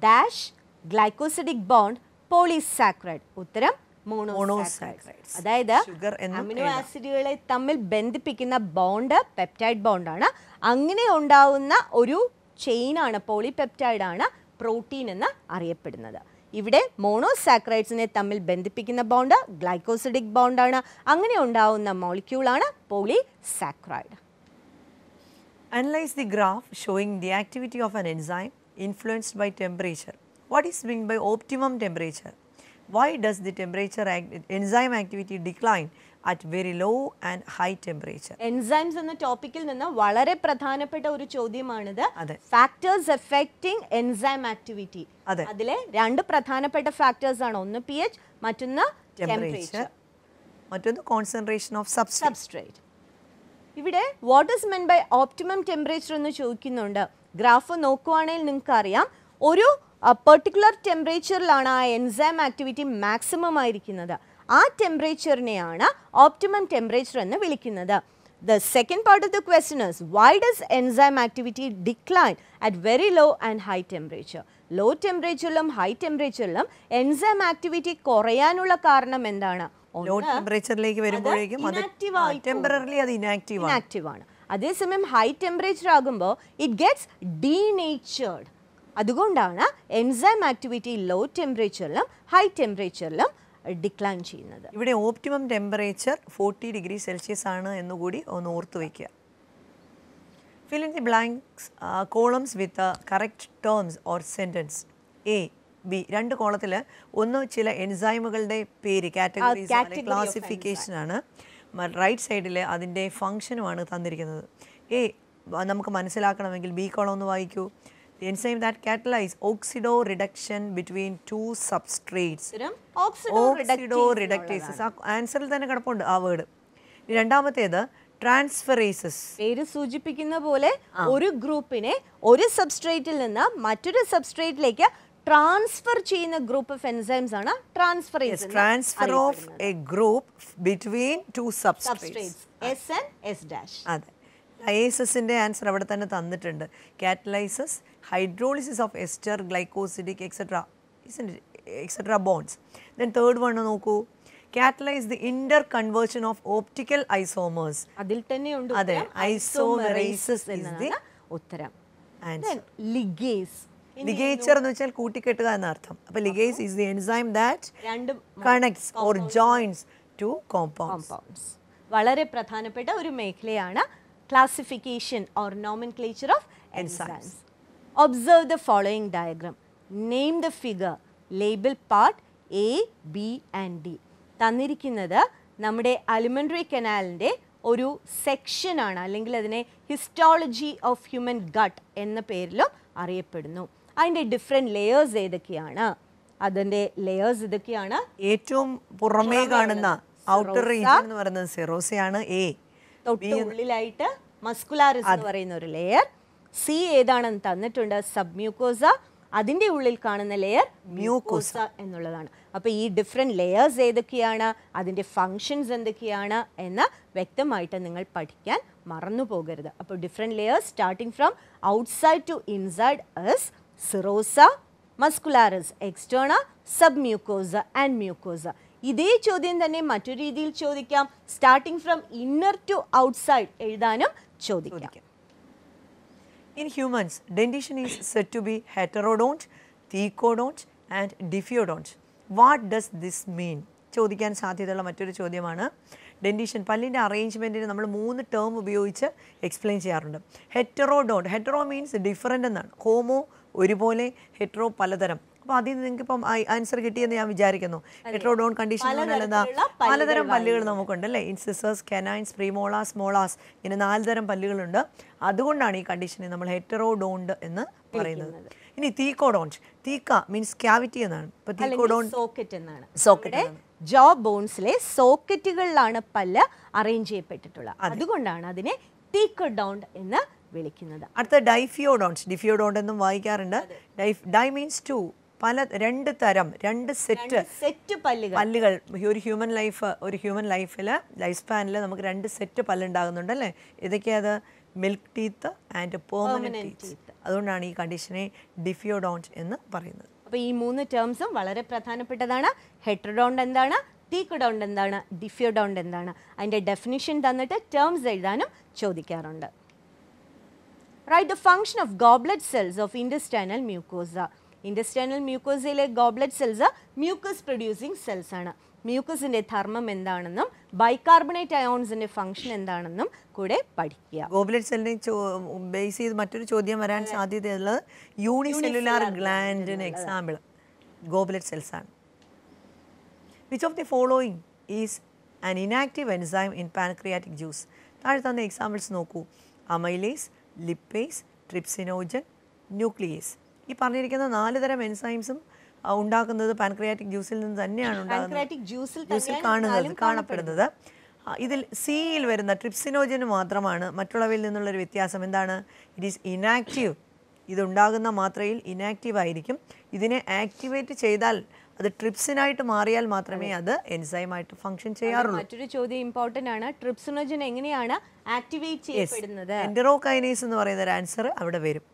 [SPEAKER 2] ഡാഷ് ഗ്ലൈക്കോസിഡിക് ബോണ്ട് പോളിസാക്രൈഡ് ഉത്തരം അതായത് അമിനോ ആസിഡുകളെ തമ്മിൽ ബന്ധിപ്പിക്കുന്ന ബോണ്ട് പെപ്റ്റൈഡ് ബോണ്ടാണ് അങ്ങനെ ഉണ്ടാവുന്ന ഒരു ചെയിൻ ആണ് പോളിപെപ്റ്റൈഡ് ആണ് പ്രോട്ടീൻ എന്ന് അറിയപ്പെടുന്നത് ഇവിടെ മോണോസാക്രൈഡ്സിനെ തമ്മിൽ ബന്ധിപ്പിക്കുന്ന ബോണ്ട് ഗ്ലൈക്കോസിഡിക് ബോണ്ടാണ് അങ്ങനെ ഉണ്ടാവുന്ന മോളിക്യൂളാണ് polysaccharide
[SPEAKER 3] Analyze the graph showing the activity of an enzyme influenced by temperature. What is meant by optimum temperature? why does the temperature act, enzyme activity decline at very low and high temperature
[SPEAKER 2] enzymes എന്ന ടോപ്പിക്കിൽ നിന്ന് വളരെ പ്രധാനപ്പെട്ട ഒരു ചോദ്യമാണിത് factors affecting enzyme activity അതെ അതിലെ രണ്ട് പ്രധാനപ്പെട്ട ഫാക്ടേഴ്സ് ആണ് ഒന്ന് പി എച്ച് മറ്റൊന്ന് ടെമ്പറേച്ചർ
[SPEAKER 3] മറ്റൊന്ന് കോൺസെൻട്രേഷൻ ഓഫ് സബ്സ്ട്രേറ്റ്
[SPEAKER 2] ഇവിടെ what is meant by optimum temperature എന്ന് ചോദിക്കുന്നുണ്ട് ഗ്രാഫ് നോക്കുവാണെങ്കിൽ നിങ്ങൾക്ക് അറിയാം ഒരു പെർട്ടിക്കുലർ ടെമ്പറേച്ചറിലാണ് ആ എൻസൈം ആക്ടിവിറ്റി മാക്സിമം ആയിരിക്കുന്നത് ആ ടെമ്പറേച്ചറിനെയാണ് ഓപ്റ്റിമം ടെമ്പറേച്ചർ എന്ന് വിളിക്കുന്നത് the second part of the question is why does does activity decline at very low and high temperature low ടെമ്പറേച്ചറിലും ഹൈ ടെമ്പറേച്ചറിലും എൻസൈം ആക്ടിവിറ്റി കുറയാനുള്ള കാരണം എന്താണ് അതേസമയം ഹൈ ടെമ്പറേച്ചർ ആകുമ്പോൾ ഇറ്റ് ഗെറ്റ്സ് ഡീനേച്ചേർഡ് അതുകൊണ്ടാണ്
[SPEAKER 3] എൻസൈം ആക്ടിവിറ്റി ലോ ടെമ്പറേച്ചറിലും ഹൈ ടെമ്പറേച്ചറിലും ഡിക്ലൈൻ ചെയ്യുന്നത് ഇവിടെ optimum temperature forty degree Celsius ആണ് എന്നുകൂടി ഒന്ന് ഓർത്തു വയ്ക്കുക fill in the blanks columns with correct terms or sentence A B രണ്ട് കോളത്തിൽ ഒന്ന് ചില എൻസൈമുകളുടെ പേര് കാറ്റഗറി ക്ലാസിഫിക്കേഷൻ ആണ് റൈറ്റ് സൈഡിൽ അതിൻ്റെ ഫങ്ഷനുമാണ് തന്നിരിക്കുന്നത് എ നമുക്ക് മനസ്സിലാക്കണമെങ്കിൽ ബി കോളം ഒന്ന് വായിക്കൂ the enzyme that catalyzes oxidoreduction between two substrates.
[SPEAKER 2] ഓക്സിഡോറിഡക്ടേസസ് ആ
[SPEAKER 3] ആൻസറിൽ തന്നെ കിടപ്പുണ്ട് ആ വേർഡ് രണ്ടാമത്തേത് ട്രാൻസ്ഫറേസസ് പേര് സൂചിപ്പിക്കുന്ന പോലെ ഒരു ഗ്രൂപ്പിനെ ഒരു സബ്സ്ട്രേറ്റിൽ നിന്ന് മറ്റൊരു സബ്സ്ട്രേറ്റിലേക്ക്
[SPEAKER 2] ട്രാൻസ്ഫർ ചെയ്യുന്ന ഗ്രൂപ്പ് ഓഫ് എൻസൈംസ് ആണ് transferase transfer of
[SPEAKER 3] a group between two substrates S and dash അതെ ലൈസസിന്റെ ആൻസർ അവിടെ തന്നെ തന്നിട്ടുണ്ട് catalyses hydrolysis of ester, glycosidic etc. isn't it etc. bonds. Then third one നോക്കൂ catalyze the interconversion of optical isomers. adil തന്നെ undu adhe isomerases is the ഉത്തരം. Then ligase. Ligature എന്ന് വെച്ചാൽ കൂട്ടിക്കെട്ടുക എന്നർത്ഥം അപ്പൊ ligase is the enzyme that connects or joins two compounds
[SPEAKER 2] വളരെ പ്രധാനപ്പെട്ട ഒരു oru classification classification or nomenclature of enzymes Observe the following diagram. Name the figure. Label part A, B and D. തന്നിരിക്കുന്നത് നമ്മുടെ അലിമെൻ്ററി കനാലിൻ്റെ ഒരു സെക്ഷനാണ് അല്ലെങ്കിൽ അതിനെ histology of human gut എന്ന പേരിലും അറിയപ്പെടുന്നു അതിൻ്റെ ഡിഫറെൻറ്റ് ലെയേഴ്സ് ഏതൊക്കെയാണ് അതിൻ്റെ ലെയേഴ്സ് ഇതൊക്കെയാണ് ഏറ്റവും പുറമേ
[SPEAKER 3] കാണുന്ന ഔട്ടർ റീജിയൻ എന്ന് പറയുന്നത് സിറോസയാണ് എ
[SPEAKER 2] തൊട്ടുള്ളിലായിട്ട് മസ്കുലാറിസ് എന്ന് പറയുന്ന ഒരു ലെയർ സി ഏതാണെന്ന് തന്നിട്ടുണ്ട് സബ് മ്യൂക്കോസ അതിൻ്റെ ഉള്ളിൽ കാണുന്ന ലെയർ മ്യൂക്കോസ എന്നുള്ളതാണ് അപ്പോൾ ഈ ഡിഫറെൻറ്റ് ലെയേഴ്സ് ഏതൊക്കെയാണ് അതിൻ്റെ ഫങ്ഷൻസ് എന്തൊക്കെയാണ് എന്ന് വ്യക്തമായിട്ട് നിങ്ങൾ പഠിക്കാൻ മറന്നു പോകരുത് അപ്പോൾ different layers starting from outside to inside is serosa muscularis externa submucosa and mucosa ഇതേ ചോദ്യം തന്നെ മറ്റു രീതിയിൽ ചോദിക്കാം starting from inner to outside എഴുതാനും
[SPEAKER 3] ചോദിക്കാം In humans, dentition is said to be heterodont, thecodont and diffeodont. What does this mean? ചോദിക്കാൻ സാധ്യതയുള്ള മറ്റൊരു ചോദ്യമാണ് ഡെൻഡിഷൻ പല്ലിൻ്റെ അറേഞ്ച്മെൻറ്റിന് നമ്മൾ മൂന്ന് ടേം ഉപയോഗിച്ച് എക്സ്പ്ലെയിൻ ചെയ്യാറുണ്ട് ഹെറ്ററോഡോണ്ട് ഹെറ്ററോ മീൻസ് ഡിഫറെൻ്റ് എന്നാണ് ഹോമോ ഒരുപോലെ ഹെറ്ററോ പലതരം അപ്പോൾ അതിൽ നിന്ന് നിങ്ങൾക്ക് ഇപ്പം ആൻസർ കിട്ടിയെന്ന് ഞാൻ വിചാരിക്കുന്നു ഹെട്രോഡോൺ കണ്ടീഷൻ അല്ലെന്ന പലതരം പല്ലുകൾ നമുക്കുണ്ട് അല്ലേ ഇൻസിസേഴ്സ് കെനൈൻസ് പ്രീമോളാസ് മോളാസ് ഇങ്ങനെ നാല് തരം പല്ലുകളുണ്ട് അതുകൊണ്ടാണ് ഈ കണ്ടീഷനെ നമ്മൾ ഹെറ്ററോഡോണ്ട് എന്ന് പറയുന്നത് ഇനി തീക്കോഡോണ്ട് തീക്ക മീൻസ് ക്യാവിറ്റി എന്നാണ്
[SPEAKER 2] സോക്കറ്റ് എന്നാണ്
[SPEAKER 3] ജോ ബോൺസിലെ
[SPEAKER 2] സോക്കറ്റുകളിലാണ് പല്ല് അറേഞ്ച് ചെയ്യപ്പെട്ടിട്ടുള്ളത് അതുകൊണ്ടാണ് അതിനെ തീക്കഡോണ്ട് എന്ന് വിളിക്കുന്നത്
[SPEAKER 3] അടുത്ത ഡൈഫിയോഡോൺസ് ഡിഫിയോഡോണ്ട് എന്നും വായിക്കാറുണ്ട് ഡൈ ഡൈ മീൻസ് ടു പല രണ്ട് തരം രണ്ട് സെറ്റ് സെറ്റ് പല്ലുകൾ പല്ലുകൾ ഒരു ഹ്യൂമൻ ലൈഫ് ഒരു ഹ്യൂമൻ ലൈഫിൽ ലൈഫ് സ്പാനിൽ നമുക്ക് രണ്ട് സെറ്റ് പല്ലുണ്ടാകുന്നുണ്ട് അല്ലേ ഇതൊക്കെയത് milk teeth and permanent teeth അതുകൊണ്ടാണ് ഈ കണ്ടീഷനെ ഡിഫിയോഡോണ്ട് എന്ന് പറയുന്നത്
[SPEAKER 2] അപ്പോൾ ഈ മൂന്ന് ടേംസും വളരെ പ്രധാനപ്പെട്ടതാണ് ഹെട്രഡോണ്ട് എന്താണ് ടീക്കഡോണ്ട് എന്താണ് ഡിഫിയോഡോണ്ട് എന്താണ് അതിൻ്റെ ഡെഫിനിഷൻ തന്നിട്ട് ടേംസ് എഴുതാനും ചോദിക്കാറുണ്ട് write the function of goblet cells of intestinal mucosa intestinal മ്യൂക്കോസിലെ goblet cells mucus producing cells ആണ് മ്യൂക്കസിൻ്റെ ധർമ്മം എന്താണെന്നും
[SPEAKER 3] ബൈകാർബണേറ്റ്
[SPEAKER 2] അയോൺസിൻ്റെ ഫംഗ്ഷൻ എന്താണെന്നും കൂടെ പഠിക്കുക
[SPEAKER 3] ഗോബ്ലറ്റ് സെല്ലിനെ ബേസ് ചെയ്ത് മറ്റൊരു ചോദ്യം വരാൻ സാധ്യതയുള്ളത് യൂണിസെല്ലുലാർ ഗ്ലാൻഡിന് എക്സാമ്പിൾ ഗോബ്ലറ്റ് സെൽസ് ആണ് which of the following is an inactive enzyme in pancreatic juice താഴെ തന്ന എക്സാമ്പിൾസ് നോക്കൂ അമൈലേസ് ലിപ്പേസ് ട്രിപ്സിനോജൻ ന്യൂക്ലിയേസ് ഈ പറഞ്ഞിരിക്കുന്ന നാല് തരം എൻസൈംസും ഉണ്ടാക്കുന്നത് പാൻക്രിയാറ്റിക് ജ്യൂസിൽ നിന്ന് തന്നെയാണ് ഉണ്ടാകുന്നത് ജ്യൂസിൽ കാണുന്നത് കാണപ്പെടുന്നത് ഇതിൽ സിയിൽ വരുന്ന ട്രിപ്സിനോജന് മാത്രമാണ് മറ്റുള്ളവയിൽ നിന്നുള്ളൊരു വ്യത്യാസം എന്താണ് ഇറ്റ് ഈസ് ഇനാക്റ്റീവ് ഇതുണ്ടാകുന്ന മാത്രയിൽ ഇനാക്റ്റീവ് ആയിരിക്കും ഇതിനെ ആക്ടിവേറ്റ് ചെയ്താൽ അത് ട്രിപ്സിനായിട്ട് മാറിയാൽ മാത്രമേ അത് എൻസൈമായിട്ട് ഫംഗ്ഷൻ ചെയ്യാറുള്ളൂ മറ്റൊരു
[SPEAKER 2] ചോദ്യം ഇമ്പോർട്ടൻ്റ് ആണ് ട്രിപ്സിനോജൻ എങ്ങനെയാണ് ആക്ടിവേറ്റ് ചെയ്യപ്പെടുന്നത്
[SPEAKER 3] എൻഡറോകൈനേസ് എന്ന് പറയുന്ന ഒരു ആൻസർ അവിടെ വരും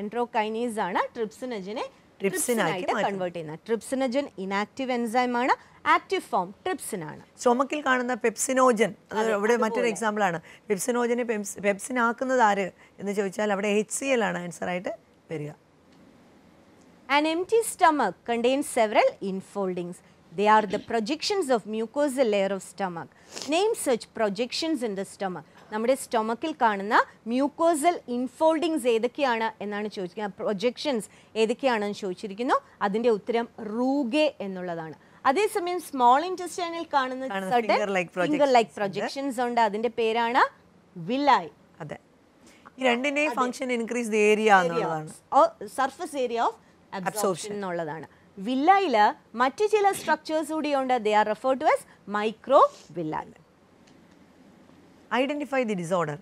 [SPEAKER 2] എൻട്രോകൈനേസ് ആണ് ട്രിപ്സിനജനെ
[SPEAKER 3] ട്രിപ്സിനായിട്ട് കൺവേർട്ട് ചെയ്യുന്നത് ട്രിപ്സിനജൻ ഇനാക്റ്റീവ് എൻസൈം ആണ് ആക്റ്റീവ് ഫോം ട്രിപ്സിൻ ആണ് കാണുന്ന പെപ്സിനോജൻ അവിടെ മറ്റൊരു എക്സാമ്പിൾ ആണ് പെപ്സിനോജനെ പെപ്സിൻ ആക്കുന്നത് ആര് എന്ന് ചോദിച്ചാൽ അവിടെ എച്ച് സി എൽ ആണ് ആൻസർ ആയിട്ട് വരിക
[SPEAKER 2] An empty stomach contains several infoldings. They are the projections of mucosal layer of stomach name such projections in the stomach നമ്മുടെ സ്റ്റൊമക്കിൽ കാണുന്ന മ്യൂക്കോസൽ ഇൻഫോൾഡിങ്സ് ഏതൊക്കെയാണ് എന്നാണ് ചോദിക്കുക പ്രൊജക്ഷൻസ് ഏതൊക്കെയാണെന്ന് ചോദിച്ചിരിക്കുന്നു അതിൻ്റെ ഉത്തരം റൂഗെ എന്നുള്ളതാണ് അതേസമയം സ്മോൾ ഇൻറ്റസ്റ്റൈനിൽ കാണുന്ന ഫിംഗർ ലൈക്ക് പ്രൊജക്ഷൻസ് ഉണ്ട് അതിന്റെ പേരാണ് വിലായ് അതെ
[SPEAKER 3] രണ്ടിന്റെയും function increase area
[SPEAKER 2] surface area of absorption എന്നുള്ളതാണ് വില്ലയിൽ oh, മറ്റു ചില സ്ട്രക്ചേഴ്സ് കൂടിയുണ്ട് they are referred to as
[SPEAKER 3] microvilli identify the disorder.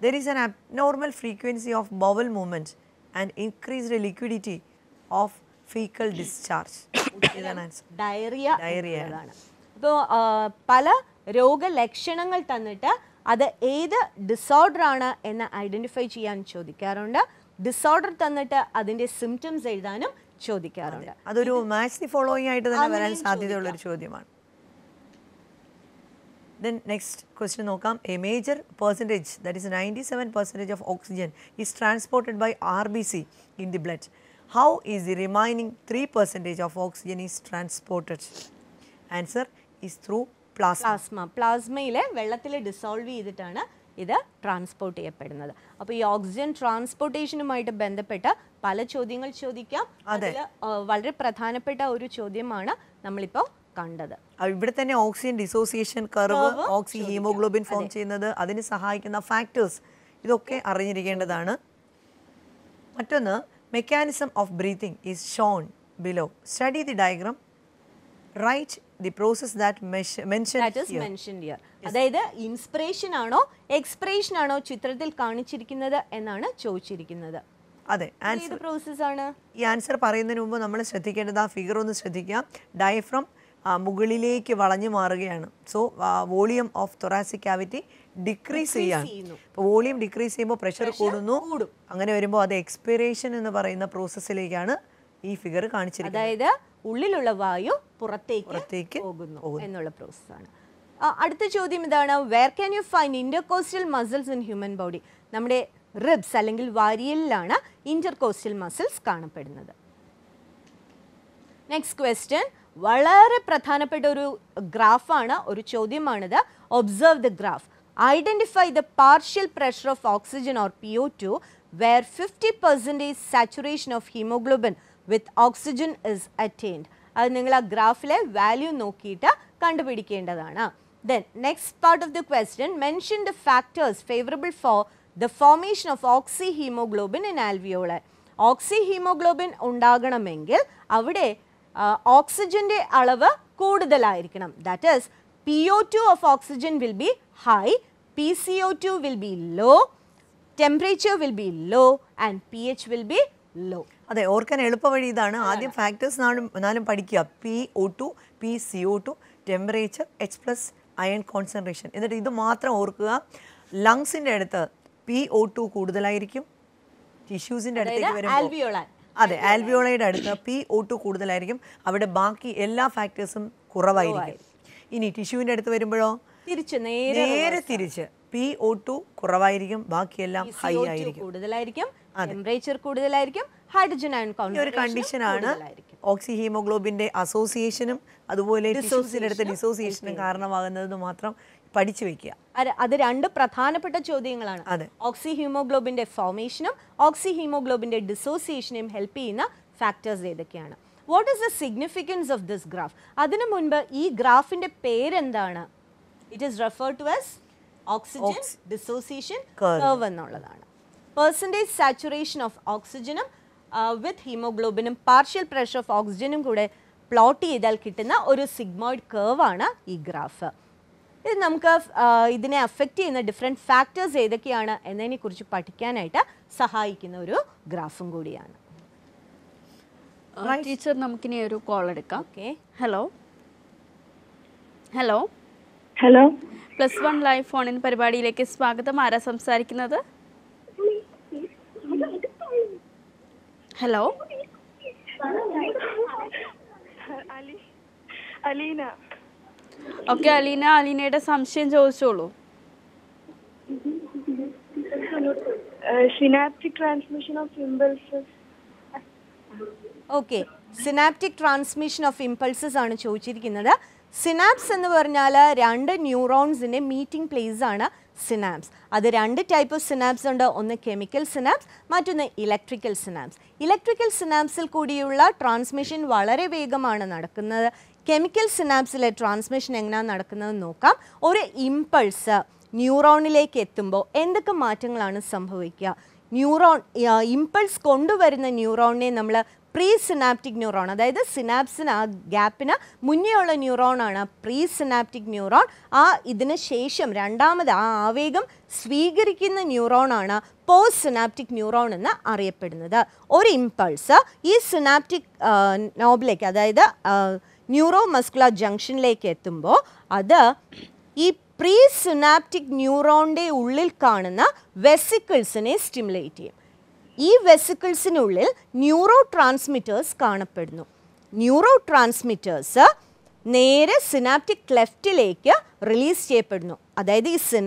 [SPEAKER 3] There is an abnormal frequency of bowel movement and increased liquidity of faecal discharge diarrhoea diarrhoea
[SPEAKER 2] ഇപ്പോൾ പല രോഗലക്ഷണങ്ങൾ തന്നിട്ട് അത് ഏത് ഡിസോർഡർ ആണ് എന്ന് ഐഡൻറ്റിഫൈ ചെയ്യാൻ ചോദിക്കാറുണ്ട് ഡിസോർഡർ തന്നിട്ട് അതിൻ്റെ സിംറ്റംസ് എഴുതാനും
[SPEAKER 3] ചോദിക്കാറുണ്ട് അതൊരു മാച്ച് ഫോളോയിങ് ആയിട്ട് തന്നെ വരാൻ സാധ്യതയുള്ള ഒരു ചോദ്യമാണ് ദെൻ നെക്സ്റ്റ് ക്വസ്റ്റ്യൻ നോക്കാം a major percentage that is ninety seven percentage of oxygen is transported by R B C in the blood how is the remaining three percentage of oxygen is transported answer is through plasma plasma പ്ലാസ്മയിലെ വെള്ളത്തിൽ dissolve ചെയ്തിട്ടാണ് ഇത് transport
[SPEAKER 2] ചെയ്യപ്പെടുന്നത് അപ്പോൾ ഈ oxygen ട്രാൻസ്പോർട്ടേഷനുമായിട്ട് ബന്ധപ്പെട്ട പല ചോദ്യങ്ങൾ ചോദിക്കാം അതിൽ വളരെ പ്രധാനപ്പെട്ട ഒരു ചോദ്യമാണ് നമ്മളിപ്പോൾ
[SPEAKER 3] കണ്ടത് ഇവിടെ തന്നെ oxygen dissociation curve oxyhaemoglobin form ചെയ്യുന്നത് അതിന് സഹായിക്കുന്ന ഫാക്ടേഴ്സ് ഇതൊക്കെ അറിഞ്ഞിരിക്കേണ്ടതാണ് മറ്റൊന്ന് mechanism of breathing is shown below study the diagram right the process that അതായത് ഇൻസ്പിറേഷൻ ആണോ എക്സ്പിറേഷൻ ആണോ ചിത്രത്തിൽ കാണിച്ചിരിക്കുന്നത് എന്നാണ് ചോദിച്ചിരിക്കുന്നത് അതെ ആൻസർ പ്രോസസ് ആണ് ഈ ആൻസർ പറയുന്നതിന് മുമ്പ് നമ്മൾ ശ്രദ്ധിക്കേണ്ടത് ആ ഫിഗർ ഒന്ന് ശ്രദ്ധിക്കാം ഡയഫ്രം മുകളിലേക്ക് വളഞ്ഞു മാറുകയാണ് so volume of thoracic cavity decrease ചെയ്യാണ് വോളിയം ഡിക്രീസ് ചെയ്യുമ്പോൾ പ്രഷർ കൂടുന്നു അങ്ങനെ വരുമ്പോൾ അത് എക്സ്പിറേഷൻ എന്ന് പറയുന്ന പ്രോസസ്സിലേക്കാണ് ഈ ഫിഗർ കാണിച്ചിരിക്കുന്നത് അതായത് ഉള്ളിലുള്ള വായു പുറത്തേക്ക് പുറത്തേക്ക് പോകുന്നു എന്നുള്ള
[SPEAKER 2] പ്രോസസ്സാണ് അടുത്ത ചോദ്യം ഇതാണ് where can you find intercostal muscles in human body നമ്മുടെ റിബ്സ് അല്ലെങ്കിൽ വാരിയലിലാണ് ഇന്റർകോസ്റ്റൽ മസിൽസ് കാണപ്പെടുന്നത് നെക്സ്റ്റ് ക്വസ്റ്റ്യൻ വളരെ പ്രധാനപ്പെട്ട ഒരു ഗ്രാഫാണ് ഒരു ചോദ്യമാണിത് observe the graph identify the partial pressure of oxygen or P O two where fifty percentage saturation of haemoglobin with oxygen is attained അത് നിങ്ങൾ ആ ഗ്രാഫിലെ വാല്യൂ നോക്കിയിട്ട് കണ്ടുപിടിക്കേണ്ടതാണ് then next part of the question mention the factors favourable for the formation of oxyhaemoglobin in alveolar oxyhaemoglobin ഉണ്ടാകണമെങ്കിൽ അവിടെ ഓക്സിജൻ്റെ അളവ് കൂടുതലായിരിക്കണം that is P O two of oxygen will be high P C O two will be low
[SPEAKER 3] temperature will be low and P H will be low അതെ ഓർക്കാൻ വഴി ഇതാണ് ആദ്യം ഫാക്ടേഴ്സ് നാളും നാലും പഠിക്കുക P O two P C O two temperature H plus ion concentration എന്നിട്ട് ഇത് മാത്രം ഓർക്കുക ലങ്സിൻ്റെ അടുത്ത് പി ഒ ടു കൂടുതലായിരിക്കും ടിഷ്യൂസിൻ്റെ അടുത്തേക്ക് വരുമ്പോൾ അതെ ആൽബിയോളയുടെ അടുത്ത് പി ഒ ടു കൂടുതലായിരിക്കും അവിടെ ബാക്കി എല്ലാ ഫാക്ടേഴ്സും കുറവായിരിക്കും ഇനി ടിഷ്യൂവിൻ്റെ അടുത്ത് വരുമ്പോഴോ തിരിച്ച് നേരെ തിരിച്ച് പി ഒ ടു കുറവായിരിക്കും ബാക്കിയെല്ലാം ഹൈ ആയിരിക്കും കൂടുതലായിരിക്കും ടെമ്പറേച്ചർ കൂടുതലായിരിക്കും ഹൈഡ്രജൻ അയൺ കൗണ്ട് ഒരു കണ്ടീഷനാണ് ഓക്സി ഹീമോഗ്ലോബിന്റെ അസോസിയേഷനും അതുപോലെ ഡിസോസിയടുത്ത് ഡിസോസിയേഷനും കാരണമാകുന്നത് മാത്രം പഠിച്ചു വെക്കുക
[SPEAKER 2] അത് രണ്ട് പ്രധാനപ്പെട്ട ചോദ്യങ്ങളാണ് അതെ ഓക്സി ഹീമോഗ്ലോബിന്റെ ഫോർമേഷനും ഓക്സി ഹീമോഗ്ലോബിന്റെ ഡിസോസിയേഷനെയും ഹെൽപ്പ് ചെയ്യുന്ന ഫാക്ടേഴ്സ് ഏതൊക്കെയാണ് what is the significance of this graph അതിനു മുൻപ് ഈ ഗ്രാഫിന്റെ പേരെന്താണ് it is refer to as oxygen dissociation curve എന്നുള്ളതാണ് പെർസെൻറ്റേജ് സാച്ചുറേഷൻ ഓഫ് ഓക്സിജനും വിത്ത് ഹീമോഗ്ലോബിനും പാർഷ്യൽ പ്രഷർ ഓഫ് ഓക്സിജനും കൂടെ പ്ലോട്ട് ചെയ്താൽ കിട്ടുന്ന ഒരു സിഗ്മോയിഡ് ആണ് ഈ ഗ്രാഫ് ഇത് നമുക്ക് ഇതിനെ അഫക്റ്റ് ചെയ്യുന്ന ഡിഫറെൻറ്റ് ഫാക്ടേഴ്സ് ഏതൊക്കെയാണ് കുറിച്ച് പഠിക്കാനായിട്ട് സഹായിക്കുന്ന ഒരു ഗ്രാഫും കൂടിയാണ്
[SPEAKER 1] ടീച്ചർ നമുക്കിനി ഒരു കോൾ എടുക്കാം okay hello hello hello plus one live phone in പരിപാടിയിലേക്ക് സ്വാഗതം ആരാ സംസാരിക്കുന്നത് ഹലോ അലീന ഓക്കെ അലീന അലീനയുടെ സംശയം ചോദിച്ചോളൂ synaptic transmission of
[SPEAKER 2] okay synaptic transmission of impulses ആണ് ചോദിച്ചിരിക്കുന്നത് സിനാപ്സ് എന്ന് പറഞ്ഞാൽ രണ്ട് ന്യൂറോൺസിൻ്റെ മീറ്റിംഗ് പ്ലേസ് ആണ് സിനാപ്സ് അത് രണ്ട് ടൈപ്പ് ഓഫ് സിനാപ്സ് ഉണ്ട് ഒന്ന് കെമിക്കൽ സിനാപ്സ് മറ്റൊന്ന് ഇലക്ട്രിക്കൽ സിനാപ്സ് ഇലക്ട്രിക്കൽ സിനാപ്സിൽ കൂടിയുള്ള ട്രാൻസ്മിഷൻ വളരെ വേഗമാണ് നടക്കുന്നത് കെമിക്കൽ സിനാപ്സിലെ ട്രാൻസ്മിഷൻ എങ്ങനെയാണ് നടക്കുന്നത് നോക്കാം ഒരു ഇമ്പൾസ് ന്യൂറോണിലേക്ക് എത്തുമ്പോൾ എന്തൊക്കെ മാറ്റങ്ങളാണ് സംഭവിക്കുക ന്യൂറോൺ ഇമ്പൾസ് കൊണ്ടുവരുന്ന ന്യൂറോണിനെ നമ്മൾ പ്രീ സിനാപ്റ്റിക് ന്യൂറോൺ അതായത് സിനാപ്സിന് ആ ഗ്യാപ്പിന് മുന്നേയുള്ള ന്യൂറോണാണ് പ്രീ സിനാപ്റ്റിക് ന്യൂറോൺ ആ ഇതിന് ശേഷം രണ്ടാമത് ആ ആവേഗം സ്വീകരിക്കുന്ന ന്യൂറോണാണ് പോസ്റ്റ് സിനാപ്റ്റിക് ന്യൂറോൺ എന്ന് അറിയപ്പെടുന്നത് ഒരു ഇമ്പൾസ് ഈ സിനാപ്റ്റിക് നോബിലേക്ക് അതായത് ന്യൂറോ മസ്കുലർ ജംഗ്ഷനിലേക്ക് എത്തുമ്പോൾ അത് ഈ പ്രീ സിനാപ്റ്റിക് ന്യൂറോണിൻ്റെ ഉള്ളിൽ കാണുന്ന വെസിക്കിൾസിനെ സ്റ്റിമുലേറ്റ് ചെയ്യും ഈ വെസിക്കിൾസിനുള്ളിൽ ന്യൂറോ ട്രാൻസ്മിറ്റേഴ്സ് കാണപ്പെടുന്നു ന്യൂറോ ട്രാൻസ്മിറ്റേഴ്സ് നേരെ സിനാപ്റ്റിക് ക്ലെഫ്റ്റിലേക്ക് റിലീസ് ചെയ്യപ്പെടുന്നു അതായത് ഈ സിന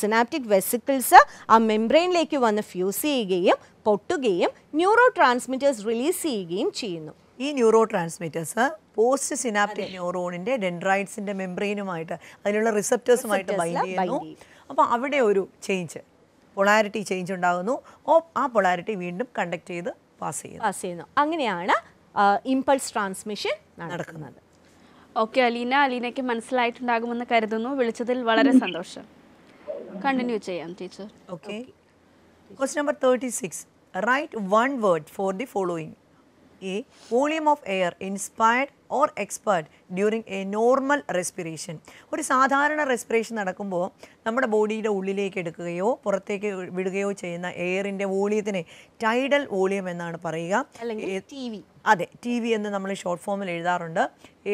[SPEAKER 2] സിനാപ്റ്റിക് വെസിക്കിൾസ് ആ
[SPEAKER 3] മെംബ്രെയിനിലേക്ക് വന്ന് ഫ്യൂസ് ചെയ്യുകയും പൊട്ടുകയും ന്യൂറോ ട്രാൻസ്മിറ്റേഴ്സ് റിലീസ് ചെയ്യുകയും ചെയ്യുന്നു ഈ ന്യൂറോ ട്രാൻസ്മിറ്റേഴ്സ് പോസ്റ്റ് സിനാപ്റ്റിക് ന്യൂറോണിൻ്റെ ഡെൻഡ്രൈറ്റ്സിന്റെ മെംബ്രെയിനുമായിട്ട് അതിനുള്ള റിസെപ്റ്റേഴ്സുമായിട്ട് ബൈൻഡ് ചെയ്യുന്നു അപ്പോൾ അവിടെ ഒരു ചേഞ്ച് പൊളാരിറ്റി ചേഞ്ച് ഉണ്ടാകുന്നു ആ പൊളാരിറ്റി വീണ്ടും കണ്ടക്ട് ചെയ്ത് പാസ് ചെയ്യുന്നു പാസ് ചെയ്യുന്നു അങ്ങനെയാണ്
[SPEAKER 1] ഇമ്പൾസ് ട്രാൻസ്മിഷൻ നടക്കുന്നത് ഓക്കെ അലീന അലീനയ്ക്ക് മനസ്സിലായിട്ടുണ്ടാകുമെന്ന് കരുതുന്നു വിളിച്ചതിൽ വളരെ സന്തോഷം കണ്ടിന്യൂ ചെയ്യാം teacher okay
[SPEAKER 3] quest number thirty six write one word for the following a volume of air inspired or expired during a normal respiration ഒരു സാധാരണ റെസ്പിറേഷൻ നടക്കുമ്പോൾ നമ്മുടെ ബോഡിയുടെ ഉള്ളിലേക്ക് എടുക്കുകയോ പുറത്തേക്ക് വിടുകയോ ചെയ്യുന്ന എയറിൻ്റെ വോളിയത്തിനെ ടൈഡൽ വോളിയം എന്നാണ് പറയുക ടി വി അതെ ടി വി എന്ന് നമ്മൾ ഷോർട്ട് ഫോമിൽ എഴുതാറുണ്ട്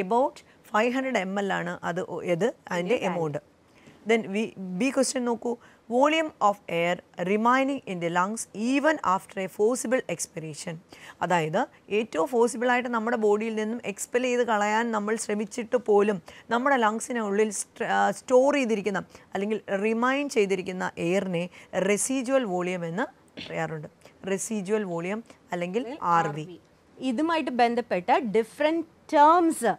[SPEAKER 3] about five hundred M L ആണ് അത് ഇത് അതിൻ്റെ amount then V B question നോക്കൂ volume of air remaining in the lungs even after a forcible expiration അതായത് ഏറ്റവും ഫോസിബിളായിട്ട് നമ്മുടെ ബോഡിയിൽ നിന്നും എക്സ്പെൽ ചെയ്ത് കളയാൻ നമ്മൾ ശ്രമിച്ചിട്ട് പോലും നമ്മുടെ ലങ്സിനുള്ളിൽ സ്റ്റോർ ചെയ്തിരിക്കുന്ന അല്ലെങ്കിൽ റിമൈൻ ചെയ്തിരിക്കുന്ന എയറിനെ റെസിജ്വൽ വോളിയം എന്ന് പറയാറുണ്ട് റെസിജ്വൽ വോളിയം അല്ലെങ്കിൽ ആർ വി ഇതുമായിട്ട് ബന്ധപ്പെട്ട different terms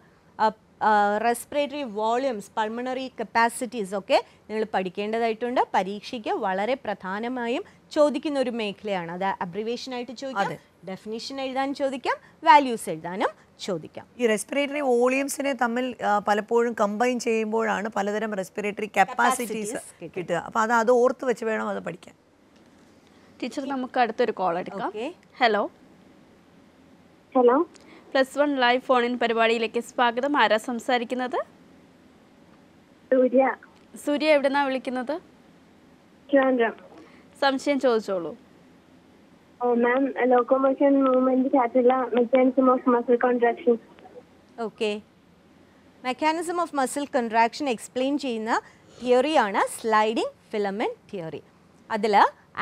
[SPEAKER 3] respiratory volumes
[SPEAKER 2] pulmonary capacities ഒക്കെ നിങ്ങൾ പഠിക്കേണ്ടതായിട്ടുണ്ട് പരീക്ഷയ്ക്ക് വളരെ പ്രധാനമായും ചോദിക്കുന്ന ഒരു മേഖലയാണ് അത് അബ്രിവേഷൻ ആയിട്ട് ചോദിക്കാം ഡെഫിനേഷൻ എഴുതാൻ ചോദിക്കാം
[SPEAKER 3] വാല്യൂസ് എഴുതാനും ചോദിക്കാം ഈ റെസ്പിറേറ്ററി വോളിയംസിനെ തമ്മിൽ പലപ്പോഴും കമ്പൈൻ ചെയ്യുമ്പോഴാണ് പലതരം റെസ്പിറേറ്ററി കപ്പാസിറ്റീസ് കിട്ടുക അപ്പോൾ അത് അത് ഓർത്ത് വെച്ച് വേണം അത് പഠിക്കാൻ
[SPEAKER 1] ടീച്ചർ നമുക്ക് അടുത്തൊരു കോൾ എടുക്കാം hello hello plus one live phone in പരിപാടിയിലേക്ക് സ്വാഗതം ആരാ സംസാരിക്കുന്നത് സൂര്യ സൂര്യ എവിടെന്നാ വിളിക്കുന്നത് സംശയം ചോദിച്ചോളൂ
[SPEAKER 2] ma'am locomotion movement mechanism of muscle contraction okay mechanism of muscle contraction explain ചെയ്യുന്ന തിയറിയാണ് സ്ലൈഡിംഗ് ഫിലമെന്റ് തിയറി അതിൽ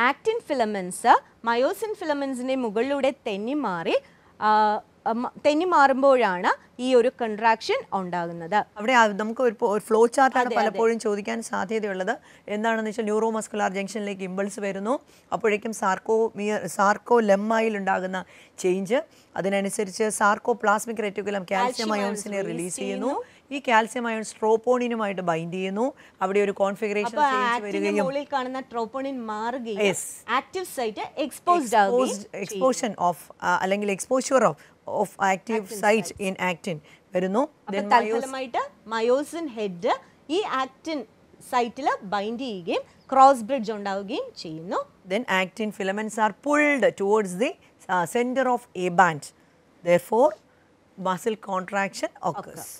[SPEAKER 2] ആക്റ്റിൻ ഫിലമെൻസ് മയോസിൻ ഫിലമെൻസിൻ്റെ മുകളിലൂടെ തെന്നി മാറി
[SPEAKER 3] തെന്നി മാറുമ്പോഴാണ് ഈ ഒരു കൺട്രാക്ഷൻ ഉണ്ടാകുന്നത് അവിടെ നമുക്ക് ഒരു ഫ്ലോ ചാർട്ടാണ് പലപ്പോഴും ചോദിക്കാൻ സാധ്യതയുള്ളത് എന്താണെന്ന് വെച്ചാൽ ന്യൂറോ മസ്കുലാർ ജംഗ്ഷനിലേക്ക് ഇമ്പൾസ് വരുന്നു അപ്പോഴേക്കും സാർക്കോ മിയർ സാർക്കോ ലെമ്മായിൽ ഉണ്ടാകുന്ന ചേഞ്ച് അതിനനുസരിച്ച് സാർക്കോ പ്ലാസ്മിക് റെറ്റിക്കുലം കാൽസ്യം അയോൺസിനെ റിലീസ് ചെയ്യുന്നു ഈ കാൽസ്യം അയോൺസ് ട്രോപ്പോണിനുമായിട്ട് ബൈൻഡ് ചെയ്യുന്നു അവിടെ ഒരു കോൺഫിഗറേഷൻ
[SPEAKER 2] കാണുന്ന active site exposed exposure
[SPEAKER 3] of അല്ലെങ്കിൽ exposure of of active site in actin വരുന്നു
[SPEAKER 2] മയോസിൻ ഹെഡ്
[SPEAKER 3] ഈ ആക്ടിൻ സൈറ്റിൽ ബൈൻഡ് ചെയ്യുകയും ക്രോസ് ബ്രിഡ്ജ് ഉണ്ടാവുകയും ചെയ്യുന്നു then actin filaments are pulled towards the centre of A band the for muscle contraction occurs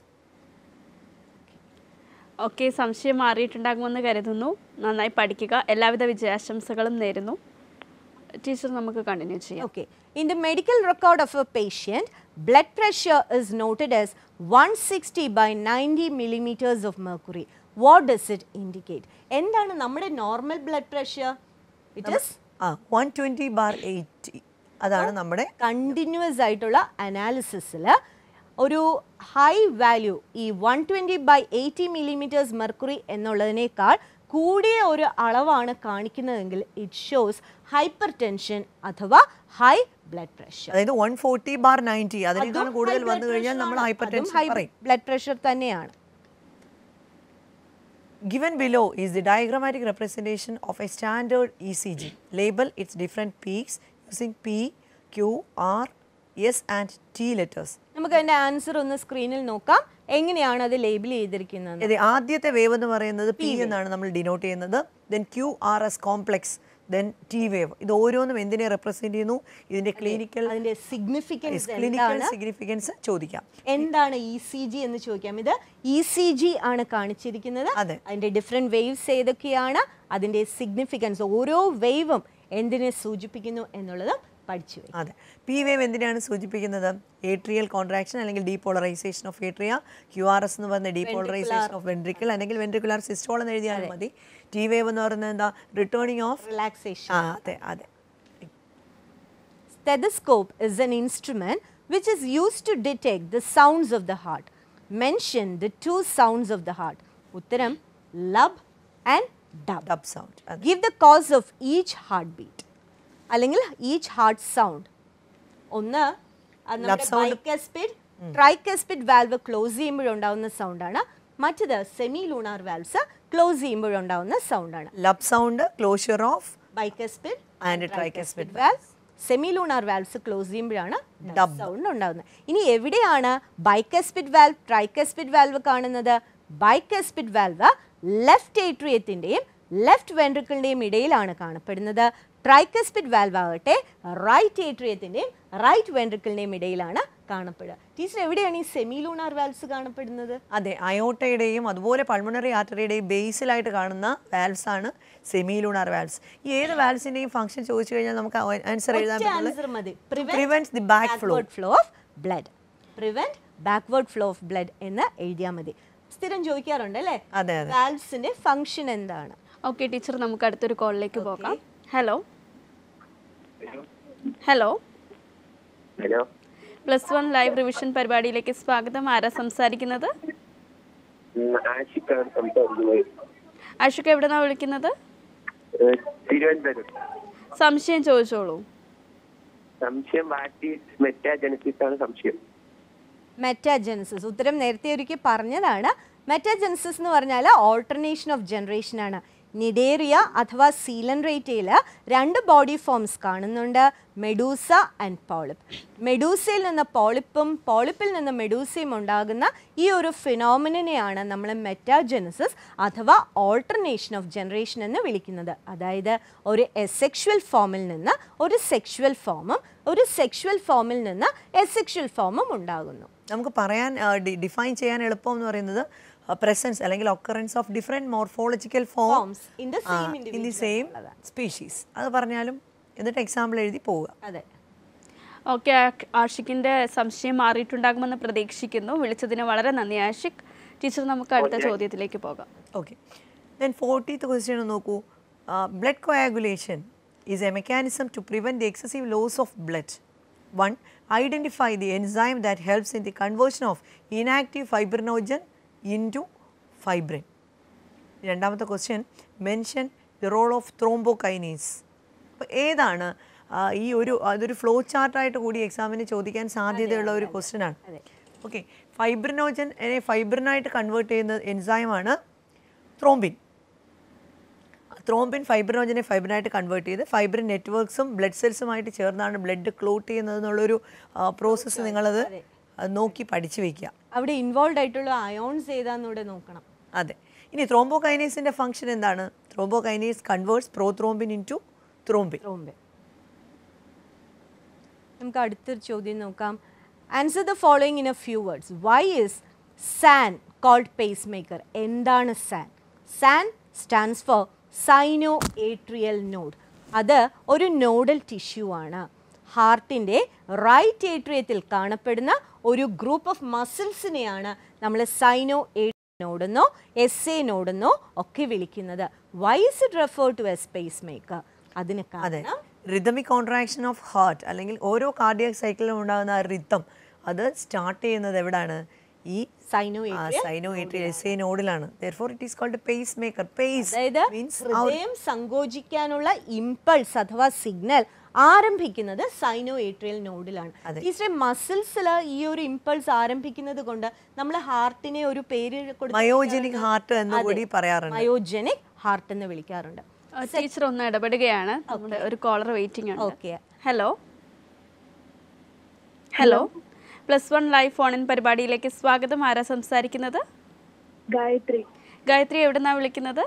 [SPEAKER 1] okay സംശയം മാറിയിട്ടുണ്ടാകുമെന്ന് കരുതുന്നു നന്നായി പഠിക്കുക എല്ലാവിധ വിജയാശംസകളും നേരുന്നു ടീച്ചർ നമുക്ക് കണ്ടിന്യൂ ചെയ്യാം okay in the medical record of a patient
[SPEAKER 2] blood pressure is noted as one sixty by ninety millimetres of mercury what does it indicate എന്താണ് നമ്മുടെ normal blood pressure it is one twenty bar eighty അതാണ് നമ്മുടെ continuous ആയിട്ടുള്ള അനാലിസിസിൽ ഒരു high value ഈ one twenty by eighty millimetres mercury എന്നുള്ളതിനേക്കാൾ കൂടിയ ഒരു അളവാണ് കാണിക്കുന്നതെങ്കിൽ ഇറ്റ് ഷോസ് ഹൈപ്പർ ടെൻഷൻ അഥവാ ഹൈ ബ്ലഡ് പ്രഷർ അതായത് വൺ ഫോർട്ടി ബാർ നയൻറ്റി
[SPEAKER 3] അതിനേക്കാൾ കൂടുതൽ വന്നു കഴിഞ്ഞാൽ നമ്മൾ hypertension high blood pressure തന്നെയാണ് is the diagrammatic representation of a standard E C G label its different peaks using P Q R S and T letters
[SPEAKER 2] നമുക്ക് അതിൻ്റെ answer ഒന്ന് സ്ക്രീനിൽ നോക്കാം എങ്ങനെയാണ് അത് ലേബിൾ ചെയ്തിരിക്കുന്നത്
[SPEAKER 3] ആദ്യത്തെ വേവ് എന്ന് പറയുന്നത് പി എന്നാണ് നമ്മൾ ഡിനോട്ട് ചെയ്യുന്നത് then Q R S complex then T wave ഇത് ഓരോന്നും എന്തിനെ റെപ്രസെന്റ് ചെയ്യുന്നു ഇതിന്റെ ക്ലിനിക്കൽ സിഗ്നിഫിക്കൻസ് ക്ലിനിക്കൽ സിഗ്നിഫിക്കൻസ് ചോദിക്കാം
[SPEAKER 2] എന്താണ് ഇ സി ജി എന്ന് ചോദിക്കാം ഇത് ഇ സി ജി ആണ് കാണിച്ചിരിക്കുന്നത് അതിന്റെ ഡിഫറെന്റ് വേവ്സ് ഏതൊക്കെയാണ് അതിന്റെ സിഗ്നിഫിക്കൻസ് ഓരോ വേവും
[SPEAKER 3] എന്തിനെ സൂചിപ്പിക്കുന്നു എന്നുള്ളതും പഠിച്ചു അതെ പി വേവ് എന്തിനാണ് സൂചിപ്പിക്കുന്നത് ഏട്രിയൽ കോൺട്രാക്ഷൻ അല്ലെങ്കിൽ depolarisation of atria Q R S എന്ന് പറയുന്ന ഡീപോളറൈസേഷൻ ഓഫ് വെൻട്രിക്കൽ അല്ലെങ്കിൽ വെൻട്രിക്കുലാർ സിസ്റ്റോൾ എന്ന് എഴുതിയാൽ മതി T വേവ് എന്ന് പറയുന്നത് എന്താ റിട്ടേണിംഗ് ഓഫ് റിലാക്സേഷൻ അതെ അതെ Stethoscope is an instrument which
[SPEAKER 2] is used to detect the sounds of the heart. Mention the two sounds of the heart. Uttaram, lub and dub. Dub sound. Give the cause of each heartbeat. അല്ലെങ്കിൽ each heart sound ഒന്ന് bicuspid tricuspid valve close ചെയ്യുമ്പോഴുണ്ടാവുന്ന സൗണ്ടാണ് മറ്റത് semi lunar valves close ചെയ്യുമ്പോഴുണ്ടാവുന്ന സൗണ്ടാണ്
[SPEAKER 3] lub sound closure of
[SPEAKER 2] bicuspid
[SPEAKER 3] and tricuspid valve
[SPEAKER 2] semi lunar valves close ചെയ്യുമ്പോഴാണ് dub sound ഉണ്ടാകുന്നത് ഇനി എവിടെയാണ് ബൈക്കസ്പിഡ് വാൽവ് ട്രൈക്കസ്പിഡ് വാൽവ് കാണുന്നത് ബൈക്കസ്പിഡ് വാൽവ് ലെഫ്റ്റ് ഏട്രിയത്തിൻ്റെയും ലെഫ്റ്റ് വെൻട്രിക്കിളിൻ്റെയും ഇടയിലാണ് കാണപ്പെടുന്നത് ട്രൈക്കസ്പിഡ് വാൽവ് ആകട്ടെ റൈറ്റ് ഏട്രിയത്തിൻ്റെയും റൈറ്റ് വെൻട്രിക്കിളിൻ്റെയും ഇടയിലാണ്
[SPEAKER 3] കാണപ്പെടുക ടീച്ചർ എവിടെയാണ് ഈ സെമി ലൂണാർ വാൽവ്സ് കാണപ്പെടുന്നത് അതെ അയോട്ടയുടെയും അതുപോലെ പൾമണറി ആർട്ടറിയുടെയും ബേസിലായിട്ട് കാണുന്ന വാൽവ്സ് ആണ് സെമി ലൂണാർ വാൽവ്സ് ഈ ഏത് വാൽവ്സിന്റെയും ഫംഗ്ഷൻ ചോദിച്ചു കഴിഞ്ഞാൽ നമുക്ക് ആൻസർ എഴുതാൻ ആൻസർ
[SPEAKER 2] മതി prevent
[SPEAKER 3] the back flow flow of
[SPEAKER 2] blood prevent backward flow of blood എന്ന് എഴുതിയാൽ മതി സ്ഥിരം ചോദിക്കാറുണ്ട് അല്ലേ
[SPEAKER 1] വാൽവ്സിന്റെ ഫംഗ്ഷൻ എന്താണ് ഓക്കെ ടീച്ചർ നമുക്ക് അടുത്തൊരു കോളിലേക്ക് പോകാം hello hello hello plus one live revision പരിപാടിയിലേക്ക് സ്വാഗതം ആരാ സംസാരിക്കുന്നത് ആഷിഖ് എവിടെന്നാ വിളിക്കുന്നത് സംശയം ചോദിച്ചോളൂ സംശയം മെറ്റാജനസിസ് ആണ് സംശയം
[SPEAKER 2] ഉത്തരം നേരത്തെ ഒരുക്കി പറഞ്ഞതാണ് മെറ്റാജനസിസ് എന്ന് പറഞ്ഞാൽ ഓൾട്ടർനേഷൻ ഓഫ് ജനറേഷൻ ആണ് നിഡേറിയ അഥവാ സീലൻറേറ്റയിൽ രണ്ട് ബോഡി ഫോംസ് കാണുന്നുണ്ട് മെഡൂസ ആൻഡ് പോളിപ്പ് മെഡൂസയിൽ നിന്ന് പോളിപ്പും പോളിപ്പിൽ നിന്ന് മെഡൂസയും ഉണ്ടാകുന്ന ഈ ഒരു ഫിനോമിനെയാണ് നമ്മൾ മെറ്റാജെനസിസ് അഥവാ ഓൾട്ടർനേഷൻ ഓഫ് ജനറേഷൻ എന്ന് വിളിക്കുന്നത് അതായത് ഒരു എസെക്ഷൽ
[SPEAKER 3] ഫോമിൽ നിന്ന് ഒരു സെക്ഷുവൽ ഫോമും ഒരു സെക്ഷുവൽ ഫോമിൽ നിന്ന് എസെക്ഷൽ ഫോമും ഉണ്ടാകുന്നു നമുക്ക് പറയാൻ ഡിഫൈൻ ചെയ്യാൻ എളുപ്പം എന്ന് പറയുന്നത് പ്രസൻസ് അല്ലെങ്കിൽ occurrence of different morphological forms in the same species അത് പറഞ്ഞാലും എന്നിട്ട് എക്സാമ്പിൾ എഴുതി പോവുക
[SPEAKER 1] അതെ ഓക്കെ ആഷിക്കിൻ്റെ സംശയം മാറിയിട്ടുണ്ടാകുമെന്ന് പ്രതീക്ഷിക്കുന്നു വിളിച്ചതിന് വളരെ നന്ദി ആഷിഖ് ടീച്ചർ നമുക്ക് അടുത്ത ചോദ്യത്തിലേക്ക് പോകാം
[SPEAKER 3] ഓക്കെ ദെൻ ഫോർട്ടീത്ത് ക്വസ്റ്റ്യൻ നോക്കൂ blood coagulation is a mechanism to prevent the excessive loss of blood one identify the enzyme that helps in the conversion of inactive fibrinogen into fibrin രണ്ടാമത്തെ question mention the role of thrombokinase അപ്പോൾ ഏതാണ് ഈ ഒരു അതൊരു flow ചാർട്ടായിട്ട് കൂടി എക്സാമിന് ചോദിക്കാൻ സാധ്യതയുള്ള ഒരു ക്വസ്റ്റ്യനാണ് ഓക്കെ ഫൈബ്രിനോജൻ ഫൈബ്രിനായിട്ട് കൺവേർട്ട് ചെയ്യുന്ന എൻസൈമാണ് ത്രോംബിൻ ത്രോംബിൻ ഫൈബ്രിനോജനെ ഫൈബ്രിനായിട്ട് കൺവേർട്ട് ചെയ്ത് ഫൈബ്രിൻ നെറ്റ്വർക്ക്സും ബ്ലഡ് സെൽസുമായിട്ട് ചേർന്നാണ് ബ്ലഡ് ക്ലോട്ട് ചെയ്യുന്നത് എന്നുള്ളൊരു പ്രോസസ്സ് നിങ്ങളത് നോക്കി പഠിച്ചു വയ്ക്കുക
[SPEAKER 2] അവിടെ ഇൻവോൾവ് ആയിട്ടുള്ള അയോൺസ് ഏതാന്ന് ഇവിടെ നോക്കണം
[SPEAKER 3] അതെ ഇനി ത്രോംബോകൈനേസിന്റെ ഫംഗ്ഷൻ എന്താണ് thrombokinase converts prothrombin into thrombin thrombin
[SPEAKER 2] നമുക്ക് അടുത്തൊരു ചോദ്യം നോക്കാം answer the following in a few words why is SAN called pacemaker എന്താണ് SAN SAN stands for sino atrial node അത് ഒരു നോഡൽ ടിഷ്യൂ ആണ് ഹാർട്ടിൻ്റെ റൈറ്റ് ഏട്രിയത്തിൽ കാണപ്പെടുന്ന ഒരു ഗ്രൂപ്പ് ഓഫ് മസിൽസിനെയാണ് നമ്മൾ സൈനോ നോഡെന്നോ എസ്
[SPEAKER 3] എ നോടുന്നോ ഒക്കെ വിളിക്കുന്നത് why's it refer to a space maker അതിന് കാരണം റിതമിക് കോൺട്രാക്ഷൻ ഓഫ് ഹാർട്ട് അല്ലെങ്കിൽ ഓരോ കാർഡിയക് സൈക്കിളിലും ഉണ്ടാകുന്ന ആ റിത്തം അത് സ്റ്റാർട്ട് ചെയ്യുന്നത് എവിടാണ് ഈ സൈനോ സൈനോ എസ് എ നോഡിലാണ് it is called pacemaker pace
[SPEAKER 2] means ഹൃദയം സങ്കോചിക്കാനുള്ള ഇമ്പൾസ് അഥവാ സിഗ്നൽ ആരംഭിക്കുന്നത് സൈനോ ഏട്രിയൽ നോഡിലാണ് ടീച്ചറെ മസിൽസിൽ ഈ ഒരു ഇമ്പൾസ് ആരംഭിക്കുന്നത് കൊണ്ട് നമ്മൾ ഹാർട്ടിനെ ഒരു പേര് മയോജനിക് ഹാർട്ട് എന്ന് കൂടി പറയാറുണ്ട് മയോജനിക് ഹാർട്ട് എന്ന് വിളിക്കാറുണ്ട്
[SPEAKER 1] ടീച്ചർ ഒന്ന് ഇടപെടുകയാണ് ഒരു കോളർ വെയിറ്റിംഗ് ആണ് okay hello hello plus one life on in പരിപാടിയിലേക്ക് സ്വാഗതം ആരാ സംസാരിക്കുന്നത് ഗായത്രി ഗായത്രി എവിടെന്നാ വിളിക്കുന്നത്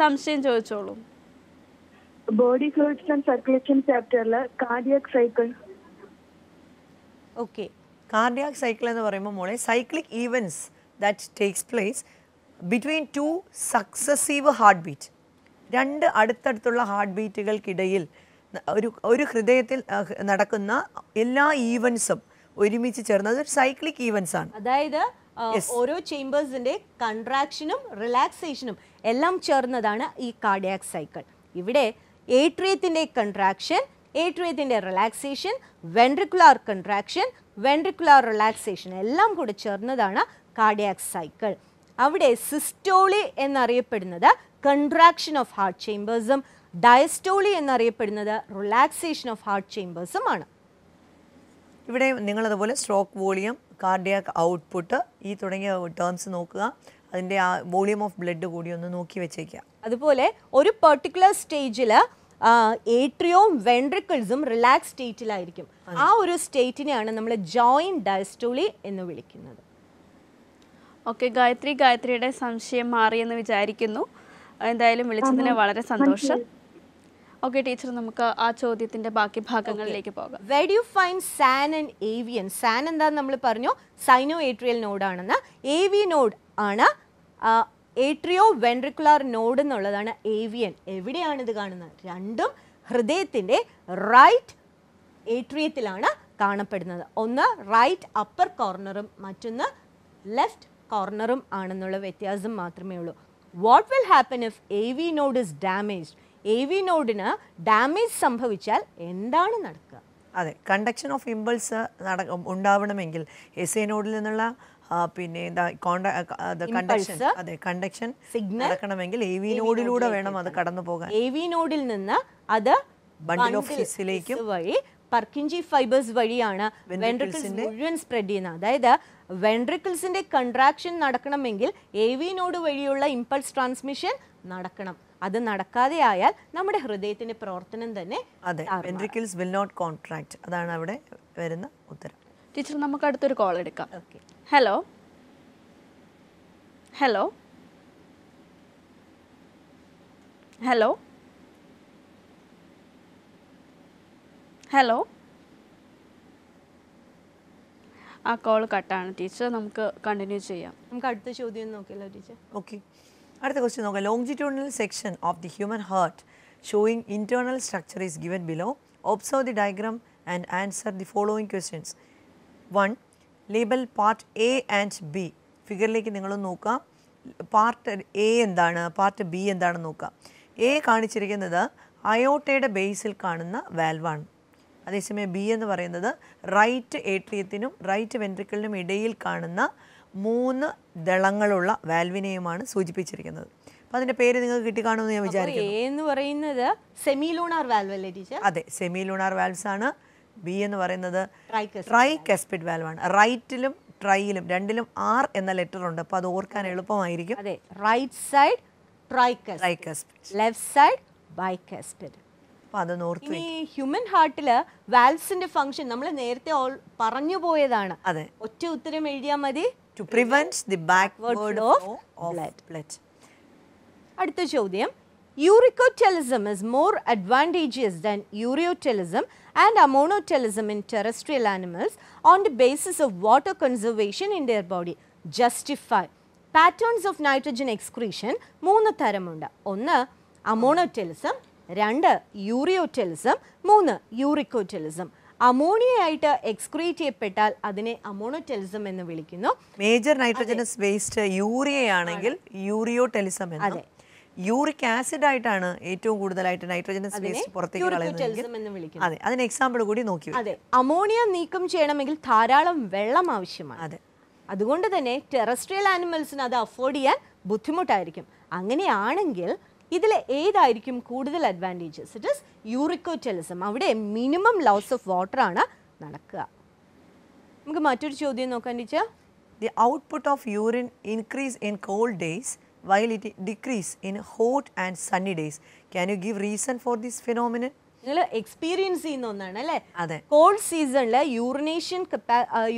[SPEAKER 1] സംശയം ചോദിച്ചോളൂ ബോഡി ഫ്ലൂയിഡ്സ് ആൻഡ് സർക്കുലേഷൻ ചാപ്റ്ററിൽ cardiac cycle
[SPEAKER 3] okay cardiac cycle എന്ന് പറയുമ്പോൾ മോളെ cyclic events that takes place between two successive heart beat രണ്ട് അടുത്തടുത്തുള്ള ഹാർട്ട് ബീറ്റുകൾക്കിടയിൽ ഒരു ഒരു ഹൃദയത്തിൽ നടക്കുന്ന എല്ലാ ഈവൻസും ഒരുമിച്ച് ചേർന്ന് അതൊരു സൈക്ലിക് ഈവൻസ് ആണ് അതായത്
[SPEAKER 2] ഓരോ ചേമ്പേഴ്സിന്റെ കൺട്രാക്ഷനും റിലാക്സേഷനും എല്ലാം ചേർന്നതാണ് ഈ കാർഡിയാക് സൈക്കിൾ ഇവിടെ ഏട്രിയത്തിൻ്റെ കൺട്രാക്ഷൻ ഏട്രിയത്തിൻ്റെ relaxation ventricular contraction ventricular relaxation എല്ലാം കൂടി ചേർന്നതാണ് കാർഡിയാക് സൈക്കിൾ അവിടെ സിസ്റ്റോളി എന്നറിയപ്പെടുന്നത് കൺട്രാക്ഷൻ ഓഫ് ഹാർട്ട് ചേമ്പേഴ്സും ഡയസ്റ്റോളി എന്നറിയപ്പെടുന്നത് റിലാക്സേഷൻ ഓഫ് ഹാർട്ട് ചേമ്പേഴ്സും ആണ്
[SPEAKER 3] ഇവിടെ നിങ്ങളതുപോലെ സ്ട്രോക്ക് വോളിയം കാർഡിയാക് ഔട്ട്പുട്ട് ഈ തുടങ്ങിയ ടേംസ് നോക്കുക അതിൻ്റെ ആ വോളിയം ഓഫ് ബ്ലഡ് കൂടി ഒന്ന് നോക്കി വെച്ചേക്കുക അതുപോലെ ഒരു പെർട്ടിക്കുലർ സ്റ്റേജിൽ
[SPEAKER 2] ഏട്രിയോം വെൻട്രിക്കിൾസും റിലാക്സ് സ്റ്റേറ്റിലായിരിക്കും ആ ഒരു സ്റ്റേറ്റിനെയാണ്
[SPEAKER 1] നമ്മൾ ജോയിൻറ്റ് ഡയസ്റ്റോളി എന്ന് വിളിക്കുന്നത് ഓക്കെ ഗായത്രി ഗായത്രിയുടെ സംശയം മാറിയെന്ന് വിചാരിക്കുന്നു എന്തായാലും വിളിച്ചതിന് വളരെ സന്തോഷം ഓക്കെ ടീച്ചർ നമുക്ക് ആ ചോദ്യത്തിന്റെ ബാക്കി ഭാഗങ്ങളിലേക്ക് പോകാം we do find SAN
[SPEAKER 2] and AVN SAN എന്താന്ന് നമ്മൾ പറഞ്ഞു സൈനോ ഏട്രിയൽ നോഡാണെന്ന് ഏവി നോഡ് ആണ് ഏട്രിയോ വെൻട്രിക്കുലാർ നോഡ് എന്നുള്ളതാണ് ഏവിയൻ എവിടെയാണ് ഇത് കാണുന്നത് രണ്ടും ഹൃദയത്തിൻ്റെ റൈറ്റ് ഏട്രിയത്തിലാണ് കാണപ്പെടുന്നത് ഒന്ന് റൈറ്റ് അപ്പർ കോർണറും മറ്റൊന്ന് ലെഫ്റ്റ് കോർണറും ആണെന്നുള്ള വ്യത്യാസം മാത്രമേ ഉള്ളൂ what will happen if A V node is damage A V
[SPEAKER 3] നോഡിന് ഡാമേജ് സംഭവിച്ചാൽ എന്താണ് നടക്കുക അതെ കണ്ടക്ഷൻ ഓഫ് ഇമ്പൾസ് നട ഉണ്ടാവണമെങ്കിൽ എസ് എ നോഡിൽ നിന്നുള്ള പിന്നെ കണ്ടക്ഷൻ അതെ കണ്ടക്ഷൻ സിഗ്നൽ നടക്കണമെങ്കിൽ എ വി നോഡിലൂടെ വേണം അത് കടന്നു പോകാൻ
[SPEAKER 2] എ വി നോഡിൽ നിന്ന് അത് ബണ്ടിൽ വഴി ഫൈബേഴ്സ് വഴിയാണ് വെൻട്രിക്കിൾസ് മുഴുവൻ സ്പ്രെഡ് ചെയ്യുന്നത് അതായത് വെൻട്രിക്കിൾസിന്റെ കൺട്രാക്ഷൻ നടക്കണമെങ്കിൽ എ വി നോഡ് വഴിയുള്ള ഇമ്പൾസ് ട്രാൻസ്മിഷൻ നടക്കണം അത് നടക്കാതെ ആയാൽ നമ്മുടെ
[SPEAKER 1] ഹൃദയത്തിന്റെ പ്രവർത്തനം തന്നെ അതെ
[SPEAKER 3] വെൻട്രിക്കിൾസ് വിൽ നോട്ട് കോൺട്രാക്ട് അതാണ് അവിടെ വരുന്ന ഉത്തരം
[SPEAKER 1] ടീച്ചർ നമുക്ക് അടുത്തൊരു കോൾ എടുക്കാം ഹലോ ഹലോ ഹലോ ഹലോ ആ കോൾ കട്ടാണ് ടീച്ചർ നമുക്ക് കണ്ടിന്യൂ ചെയ്യാം നമുക്ക് അടുത്ത
[SPEAKER 2] ചോദ്യം നോക്കിയല്ലോ ടീച്ചർ
[SPEAKER 3] ഓക്കെ അടുത്ത ക്വസ്റ്റ്യൻ നോക്കാം longitudinal section of the human heart showing internal structure is given below observe the diagram and answer the following questions one label part A and B ഫിഗറിലേക്ക് നിങ്ങൾ നോക്കുക പാർട്ട് എ എന്താണ് part B എന്താണെന്ന് നോക്കുക A കാണിച്ചിരിക്കുന്നത് അയോട്ടയുടെ ബേസിൽ കാണുന്ന വാൽവാണ് അതേസമയം B എന്ന് പറയുന്നത് റൈറ്റ് ഏട്രിയത്തിനും റൈറ്റ് വെൻട്രിക്കിളിനും ഇടയിൽ കാണുന്ന മൂന്ന് ദളങ്ങളുള്ള വാൽവിനെയുമാണ് സൂചിപ്പിച്ചിരിക്കുന്നത് അപ്പോൾ അതിൻ്റെ പേര് നിങ്ങൾക്ക് കിട്ടിക്കാണുമെന്ന് ഞാൻ വിചാരിക്കുന്നു എന്ന് പറയുന്നത് സെമി ലൂണാർ വാൽവ് ടീച്ചർ അതെ സെമി ലൂണാർ വാൽവ്സ് ആണ് ബി എന്ന് പറയുന്നത് ട്രൈ എസ്പിഡ് വാൽവാണ് റൈറ്റിലും ട്രൈയിലും രണ്ടിലും ആർ എന്ന ലെറ്റർ ഉണ്ട് അപ്പോൾ അത് ഓർക്കാൻ എളുപ്പമായിരിക്കും അതെ right side left side bicuspid
[SPEAKER 2] human ഹാർട്ടില് വാൽസിന്റെ ഫംഗ്ഷൻ നമ്മൾ നേരത്തെ പറഞ്ഞു പോയതാണ് അതെ ഒറ്റ ഉത്തരം എഴുതിയാൽ മതി
[SPEAKER 3] to prevent the backward of blood
[SPEAKER 2] അടുത്ത ചോദ്യം uricotelism is more advantageous than ureotelism and are in terrestrial animals on the basis of water conservation in their body justify patterns of nitrogen excretion മൂന്ന് തരമുണ്ട് ഒന്ന് അമോണോറ്റെലിസം രണ്ട് യൂറിയോറ്റെലിസം മൂന്ന് യൂറിക്കോറ്റെലിസം ammonia ആയിട്ട് excrete
[SPEAKER 3] ചെയ്യപ്പെട്ടാൽ അതിനെ അമോണോറ്റെലിസം എന്ന് വിളിക്കുന്നു മേജർ നൈട്രജനസ് വേസ്റ്റ് യൂറിയ ആണെങ്കിൽ യൂറിയോടെലിസം അതെ യൂറിക് ആസിഡ് ആയിട്ടാണ് ഏറ്റവും കൂടുതലായിട്ട് നൈട്രജൻ വേസ്റ്റ് പുറത്തേക്ക് കളയുന്നത് അതെ അതിന് എക്സാമ്പിൾ കൂടി നോക്കി അതെ അമോണിയ നീക്കം
[SPEAKER 2] ചെയ്യണമെങ്കിൽ ധാരാളം വെള്ളം ആവശ്യമാണ് അതെ അതുകൊണ്ട് തന്നെ ടെറസ്ട്രിയൽ ആനിമൽസിന് അത് അഫോർഡ് ചെയ്യാൻ ബുദ്ധിമുട്ടായിരിക്കും അങ്ങനെയാണെങ്കിൽ ഇതിൽ ഏതായിരിക്കും കൂടുതൽ അഡ്വാൻറ്റേജസ് ഇറ്റ് ഇസ് യൂറിക്കോറ്റലിസം അവിടെ മിനിമം ലോസ് ഓഫ് വാട്ടർ ആണ് നടക്കുക
[SPEAKER 3] നമുക്ക് മറ്റൊരു ചോദ്യം നോക്കാൻ teacher the output of urine increase in cold days while it decrease in hot and sunny days. Can you give reason for this phenomenon? നിങ്ങൾ experience ചെയ്യുന്ന ഒന്നാണ് അല്ലേ അതെ കോൾഡ് സീസണിൽ യൂറിനേഷൻ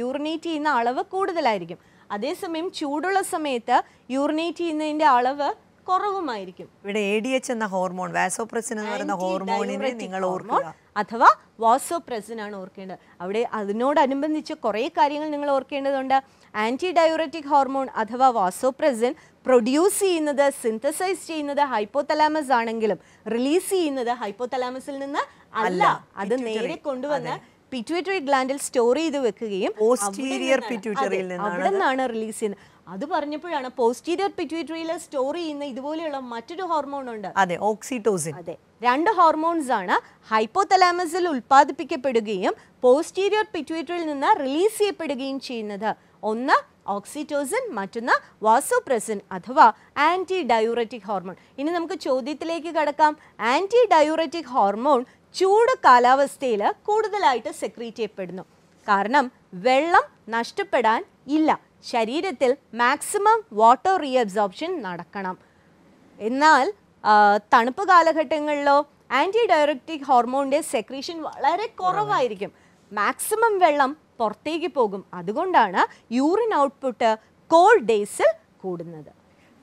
[SPEAKER 2] യൂറിനേറ്റ് ചെയ്യുന്ന അളവ് കൂടുതലായിരിക്കും അതേസമയം ചൂടുള്ള സമയത്ത് യൂറിനേറ്റ് ചെയ്യുന്നതിൻ്റെ അളവ് കുറവുമായിരിക്കും
[SPEAKER 3] ഇവിടെ എ ഡി എച്ച് എന്ന ഹോർമോൺ വാസോപ്രസിൻ എന്ന് പറയുന്ന ഹോർമോണിനെ നിങ്ങൾ ഓർക്കുക
[SPEAKER 2] അഥവാ വാസോപ്രസിൻ ആണ് ഓർക്കേണ്ടത് അവിടെ അതിനോടനുബന്ധിച്ച് കുറേ കാര്യങ്ങൾ നിങ്ങൾ ഓർക്കേണ്ടതുണ്ട് ആൻറ്റി ഡയോററ്റിക് ഹോർമോൺ അഥവാ വാസോപ്രസിൻ പ്രൊഡ്യൂസ് ചെയ്യുന്നത് സിന്തസൈസ് ചെയ്യുന്നത് ഹൈപ്പോതലാമസ് ആണെങ്കിലും റിലീസ് ചെയ്യുന്നത് ഹൈപ്പോതലാമസിൽ നിന്ന് അല്ല അത് നേരെ കൊണ്ടുവന്ന് പിറ്റ്യൂട്ടറി ഗ്ലാൻഡിൽ സ്റ്റോർ ചെയ്ത് വെക്കുകയും അവിടെ നിന്നാണ് റിലീസ് ചെയ്യുന്നത് അത് പറഞ്ഞപ്പോഴാണ് പോസ്റ്റീരിയർ പിറ്റ്യൂട്ടറിയിൽ സ്റ്റോർ ചെയ്യുന്ന ഇതുപോലെയുള്ള മറ്റൊരു ഹോർമോൺ ഉണ്ട് അതെ
[SPEAKER 3] ഓക്സിറ്റോസിൻ അതെ
[SPEAKER 2] രണ്ട് ഹോർമോൺസ് ആണ് ഹൈപ്പോതലാമസിൽ ഉൽപ്പാദിപ്പിക്കപ്പെടുകയും പോസ്റ്റീരിയർ പിറ്റ്യൂട്ടറിയിൽ നിന്ന് റിലീസ് ചെയ്യപ്പെടുകയും ചെയ്യുന്നത് ഒന്ന് ഓക്സിറ്റോസിൻ മറ്റൊന്ന് വാസോപ്രസിൻ അഥവാ ആൻറ്റി ഡയൂററ്റിക് ഹോർമോൺ ഇനി നമുക്ക് ചോദ്യത്തിലേക്ക് കടക്കാം ആൻറ്റി ഡയൂററ്റിക് ഹോർമോൺ ചൂട് കാലാവസ്ഥയിൽ കൂടുതലായിട്ട് സെക്രീറ്റ് ചെയ്യപ്പെടുന്നു കാരണം വെള്ളം നഷ്ടപ്പെടാൻ ഇല്ല ശരീരത്തിൽ മാക്സിമം വാട്ടർ റീഅബ്സോർപ്ഷൻ നടക്കണം എന്നാൽ തണുപ്പ് കാലഘട്ടങ്ങളിലോ ആൻറ്റി ഡയറക്റ്റിക് ഹോർമോണിൻ്റെ സെക്രീഷൻ വളരെ കുറവായിരിക്കും മാക്സിമം വെള്ളം
[SPEAKER 3] പുറത്തേക്ക് പോകും അതുകൊണ്ടാണ് യൂറിൻ ഔട്ട്പുട്ട് കോൾഡ് ഡേയ്സിൽ കൂടുന്നത്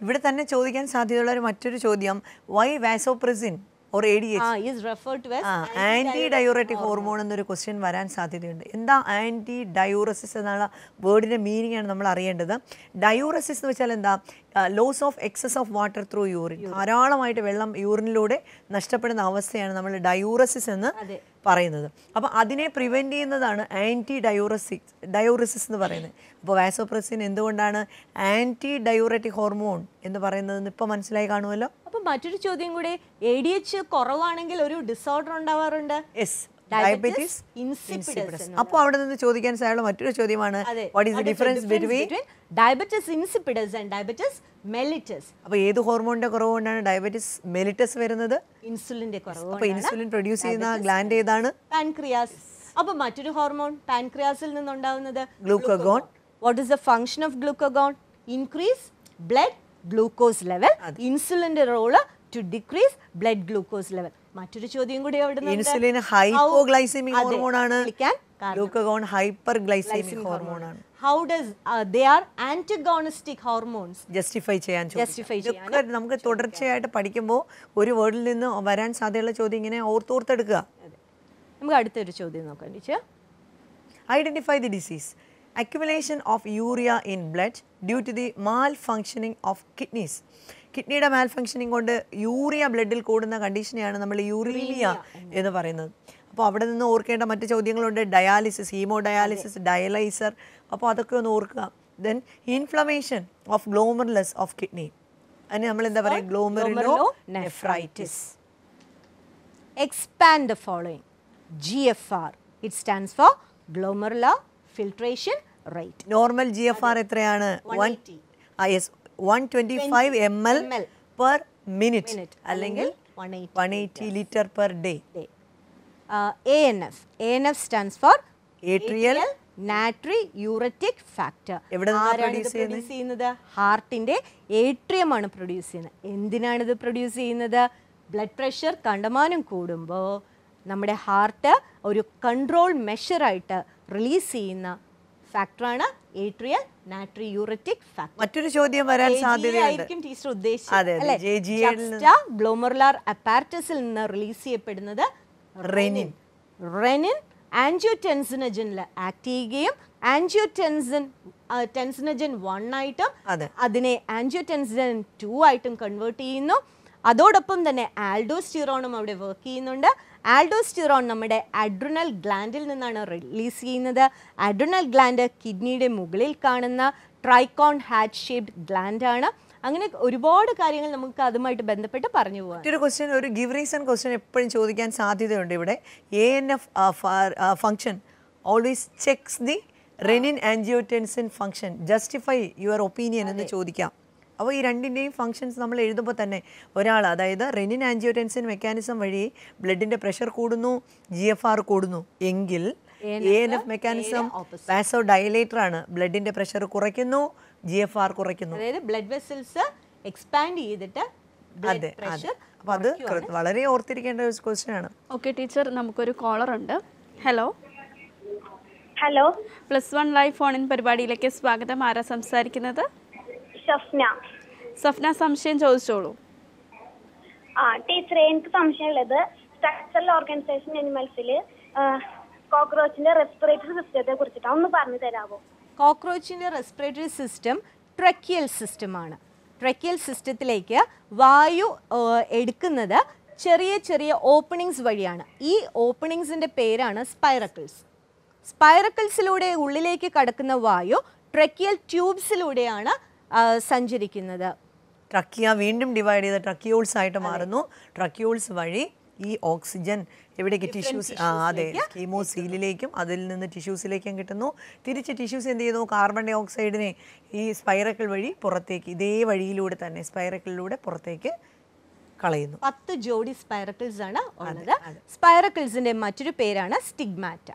[SPEAKER 3] ഇവിടെ തന്നെ ചോദിക്കാൻ സാധ്യതയുള്ള മറ്റൊരു ചോദ്യം why vasopressin or
[SPEAKER 2] diuretic hormone
[SPEAKER 3] എന്നൊരു ക്വസ്റ്റ്യൻ വരാൻ സാധ്യതയുണ്ട് എന്താ ആന്റി ഡയൂറസിസ് എന്നുള്ള വേർഡിന്റെ മീനിങ് ആണ് നമ്മൾ അറിയേണ്ടത് ഡയൂറസിസ് എന്ന് വെച്ചാൽ എന്താ loss of excess of water through urine ധാരാളമായിട്ട് വെള്ളം യൂറിനിലൂടെ നഷ്ടപ്പെടുന്ന അവസ്ഥയാണ് നമ്മൾ ഡയൂറസിസ് എന്ന് പറയുന്നത് അപ്പോൾ അതിനെ പ്രിവെൻറ്റ് ചെയ്യുന്നതാണ് ആൻറ്റി ഡയൂറസിക്സ് ഡയൂറസിസ് എന്ന് പറയുന്നത് അപ്പോൾ വാസോപ്രസിൻ എന്തുകൊണ്ടാണ് ആൻറ്റി ഡയൂററ്റിക് ഹോർമോൺ എന്ന് പറയുന്നത് ഇപ്പോൾ മനസ്സിലായി കാണുമല്ലോ അപ്പം മറ്റൊരു ചോദ്യം കൂടെ എ ഡി എച്ച് കുറവാണെങ്കിൽ ഒരു ഡിസോർഡർ ഉണ്ടാവാറുണ്ട് യെസ് ഡയബറ്റിസ് ഇൻസിപിഡസ് അപ്പോൾ അവിടെ നിന്ന് ചോദിക്കാൻ സാധിക്കുന്ന മറ്റൊരു ചോദ്യമാണ് what is difference between diabetes insipidus and diabetes mellitus അപ്പോൾ ഏത് ഹോർമോണിന്റെ കുറവ് കൊണ്ടാണ് ഡയബറ്റിസ് മെലിറ്റസ് വരുന്നത് ഇൻസുലിന്റെ കുറവ്
[SPEAKER 2] അപ്പോൾ ഇൻസുലിൻ പ്രൊഡ്യൂസ് ചെയ്യുന്ന ഗ്ലാൻഡ് ഏതാണ് പാൻക്രിയാസ് അപ്പോൾ മറ്റൊരു ഹോർമോൺ പാൻക്രിയാസിൽ നിന്നുണ്ടാവുന്നത് glucagon what is the function of glucagon increase blood glucose level ഇൻസുലിന്റെ റോള് to decrease blood glucose level മറ്റൊരു ചോദ്യം കൂടി അവിടെ ഇൻസുലിൻ
[SPEAKER 3] ഹൈപ്പോഗ്ലൈസെമിക് ഹോർമോൺ ആണ് ഗ്ലൂക്കഗോൺ ഹൈപ്പർ ഹോർമോൺ ആണ് how does they are antagonistic hormones justify ചെയ്യാൻ ജസ്റ്റിഫൈ ചെയ്യാൻ നമുക്ക് തുടർച്ചയായിട്ട് പഠിക്കുമ്പോൾ ഒരു വേർഡിൽ നിന്ന് വരാൻ സാധ്യതയുള്ള ചോദ്യം ഇങ്ങനെ ഓർത്തോർത്തെടുക്കുക നമുക്ക് അടുത്തൊരു ചോദ്യം നോക്കാം teacher identify the disease accumulation of urea in blood due to the malfunctioning of kidneys കിഡ്നിയുടെ മാൽ ഫങ്ഷനിങ് കൊണ്ട് യൂറിയ ബ്ലഡിൽ കൂടുന്ന കണ്ടീഷനെയാണ് നമ്മൾ യൂറീമിയ എന്ന് പറയുന്നത് അപ്പോൾ അവിടെ നിന്ന് ഓർക്കേണ്ട മറ്റ് ചോദ്യങ്ങളുണ്ട് ഡയാലിസിസ് ഹീമോ ഡയാലിസിസ് ഡയലൈസർ അപ്പോൾ അതൊക്കെ ഒന്ന് ഓർക്കുക then inflammation of glomerulus of kidney അതിന് നമ്മൾ എന്താ പറയുക glomerulonephritis
[SPEAKER 2] expand the following G F R it stands for glomerular
[SPEAKER 3] filtration rate normal G F R എത്രയാണ് one ah yes one twenty five M L per minute അല്ലെങ്കിൽ one eighty litre
[SPEAKER 2] per day A N F A N F stands for atrial natriuretic factor produce ചെയ്യുന്നത് ഹാർട്ടിന്റെ ഏട്രിയമാണ് produce ചെയ്യുന്നത് എന്തിനാണ് ഇത് produce ചെയ്യുന്നത് blood pressure കണ്ടമാനം കൂടുമ്പോൾ നമ്മുടെ ഹാർട്ട് ഒരു കൺട്രോൾ മെഷറായിട്ട് റിലീസ് ചെയ്യുന്ന ഫാക്ടറാണ് ഏട്രിയൽ നാട്രി യൂററ്റിക് മറ്റൊരു ചോദ്യം വരാൻ സാധ്യതയായിരിക്കും ടീച്ചർ ഉദ്ദേശിച്ചത് ബ്ലോമർലാർ അപ്പാരറ്റസിൽ നിന്ന് റിലീസ് ചെയ്യപ്പെടുന്നത് റെനിൻ റെനിൻ ആൻജിയോടെൻസിനജനില് ആക്ട് ചെയ്യുകയും ആൻജിയോടെൻസിൻ ടെൻസിനജൻ വൺ ആയിട്ടും അതിനെ ആൻജിയോടെൻസിനജൻ ടു ആയിട്ടും കൺവേർട്ട് ചെയ്യുന്നു അതോടൊപ്പം തന്നെ ആൽഡോസ്റ്റിറോണും അവിടെ വർക്ക് ചെയ്യുന്നുണ്ട് ആൽഡോസ്റ്റിറോൺ നമ്മുടെ അഡ്രിനൽ ഗ്ലാൻഡിൽ നിന്നാണ് റിലീസ് ചെയ്യുന്നത് അഡ്രിനൽ ഗ്ലാൻഡ് കിഡ്നിയുടെ മുകളിൽ കാണുന്ന ട്രൈക്കോൺ ഹാറ്റ് ഷേപ്ഡ് ഗ്ലാൻഡാണ്
[SPEAKER 3] അങ്ങനെ ഒരുപാട് കാര്യങ്ങൾ നമുക്ക് അതുമായിട്ട് ബന്ധപ്പെട്ട് പറഞ്ഞു പോകാം ഒരു ക്വസ്റ്റ്യൻ ഒരു ഗിവ് റീസൺ ക്വസ്റ്റ്യൻ എപ്പോഴും ചോദിക്കാൻ സാധ്യതയുണ്ട് ഇവിടെ A N F function always checks the renin angiotensin function justify your opinion എന്ന് ചോദിക്കാം അപ്പോൾ ഈ രണ്ടിൻ്റെയും ഫങ്ഷൻസ് നമ്മൾ എഴുതുമ്പോൾ തന്നെ ഒരാൾ അതായത് റെനിൻ ആൻജിയോടെൻസിൻ മെക്കാനിസം വഴി ബ്ലഡിൻ്റെ പ്രഷർ കൂടുന്നു ജി എഫ് ആർ കൂടുന്നു എങ്കിൽ A N F mechanism vasodilator ആണ് ബ്ലഡിൻ്റെ പ്രഷർ കുറയ്ക്കുന്നു ജി എഫ് ആർ കുറയ്ക്കുന്നു
[SPEAKER 2] അതായത് ബ്ലഡ് വെസൽസ്
[SPEAKER 1] എക്സ്പാൻഡ് ചെയ്തിട്ട്
[SPEAKER 3] അതെ അതെ അത് വളരെ ഓർത്തിരിക്കേണ്ട ഒരു
[SPEAKER 1] ക്വസ്റ്റ്യൻ ആണ് ഓക്കെ ടീച്ചർ നമുക്കൊരു കോളർ ഉണ്ട് hello hello plus one life on in പരിപാടിയിലേക്ക് സ്വാഗതം ആരാ സംസാരിക്കുന്നത് സ്വപ്ന സ്വപ്ന സംശയം ചോദിച്ചോളൂ ആ ടീച്ചറെ എനിക്ക് സംശയമുള്ളത് സ്ട്രക്ചറൽ ഓർഗനൈസേഷൻ അനിമൽസിൽ കോക്രോച്ചിന്റെ റെസ്പിറേറ്ററി സിസ്റ്റത്തെ കുറിച്ചിട്ട്
[SPEAKER 2] ഒന്ന് പറഞ്ഞു തരാമോ കോക്രോച്ചിന്റെ റെസ്പിറേറ്ററി സിസ്റ്റം ട്രക്കിയൽ സിസ്റ്റമാണ് ട്രക്കിയൽ സിസ്റ്റത്തിലേക്ക് വായു എടുക്കുന്നത് ചെറിയ ചെറിയ ഓപ്പണിങ്സ് വഴിയാണ് ഈ ഓപ്പണിങ്സിൻ്റെ പേരാണ് സ്പൈറക്കിൾസ് സ്പൈറക്കിൾസിലൂടെ ഉള്ളിലേക്ക് കടക്കുന്ന വായു ട്രക്കിയൽ ട്യൂബ്സിലൂടെയാണ് സഞ്ചരിക്കുന്നത്
[SPEAKER 3] ട്രക്കിയ വീണ്ടും ഡിവൈഡ് ചെയ്ത് ട്രക്കിയോൾസ് ആയിട്ട് മാറുന്നു ട്രക്കിയോൾസ് വഴി ഈ ഓക്സിജൻ എവിടേക്ക് ടിഷ്യൂസ് ആ അതെ കീമോസീലിലേക്കും അതിൽ നിന്ന് ടിഷ്യൂസിലേക്കും കിട്ടുന്നു തിരിച്ച് ടിഷ്യൂസ് എന്ത് ചെയ്യുന്നു കാർബൺ ഡൈ ഓക്സൈഡിനെ ഈ സ്പൈറക്കിൾ വഴി പുറത്തേക്ക് ഇതേ വഴിയിലൂടെ തന്നെ സ്പൈറക്കിളിലൂടെ പുറത്തേക്ക് കളയുന്നു
[SPEAKER 2] പത്ത് ജോഡി സ്പൈറക്കിൾസ് ആണ് ഉള്ളത് സ്പൈറക്കിൾസിന്റെ മറ്റൊരു പേരാണ് സ്റ്റിഗ്മാറ്റ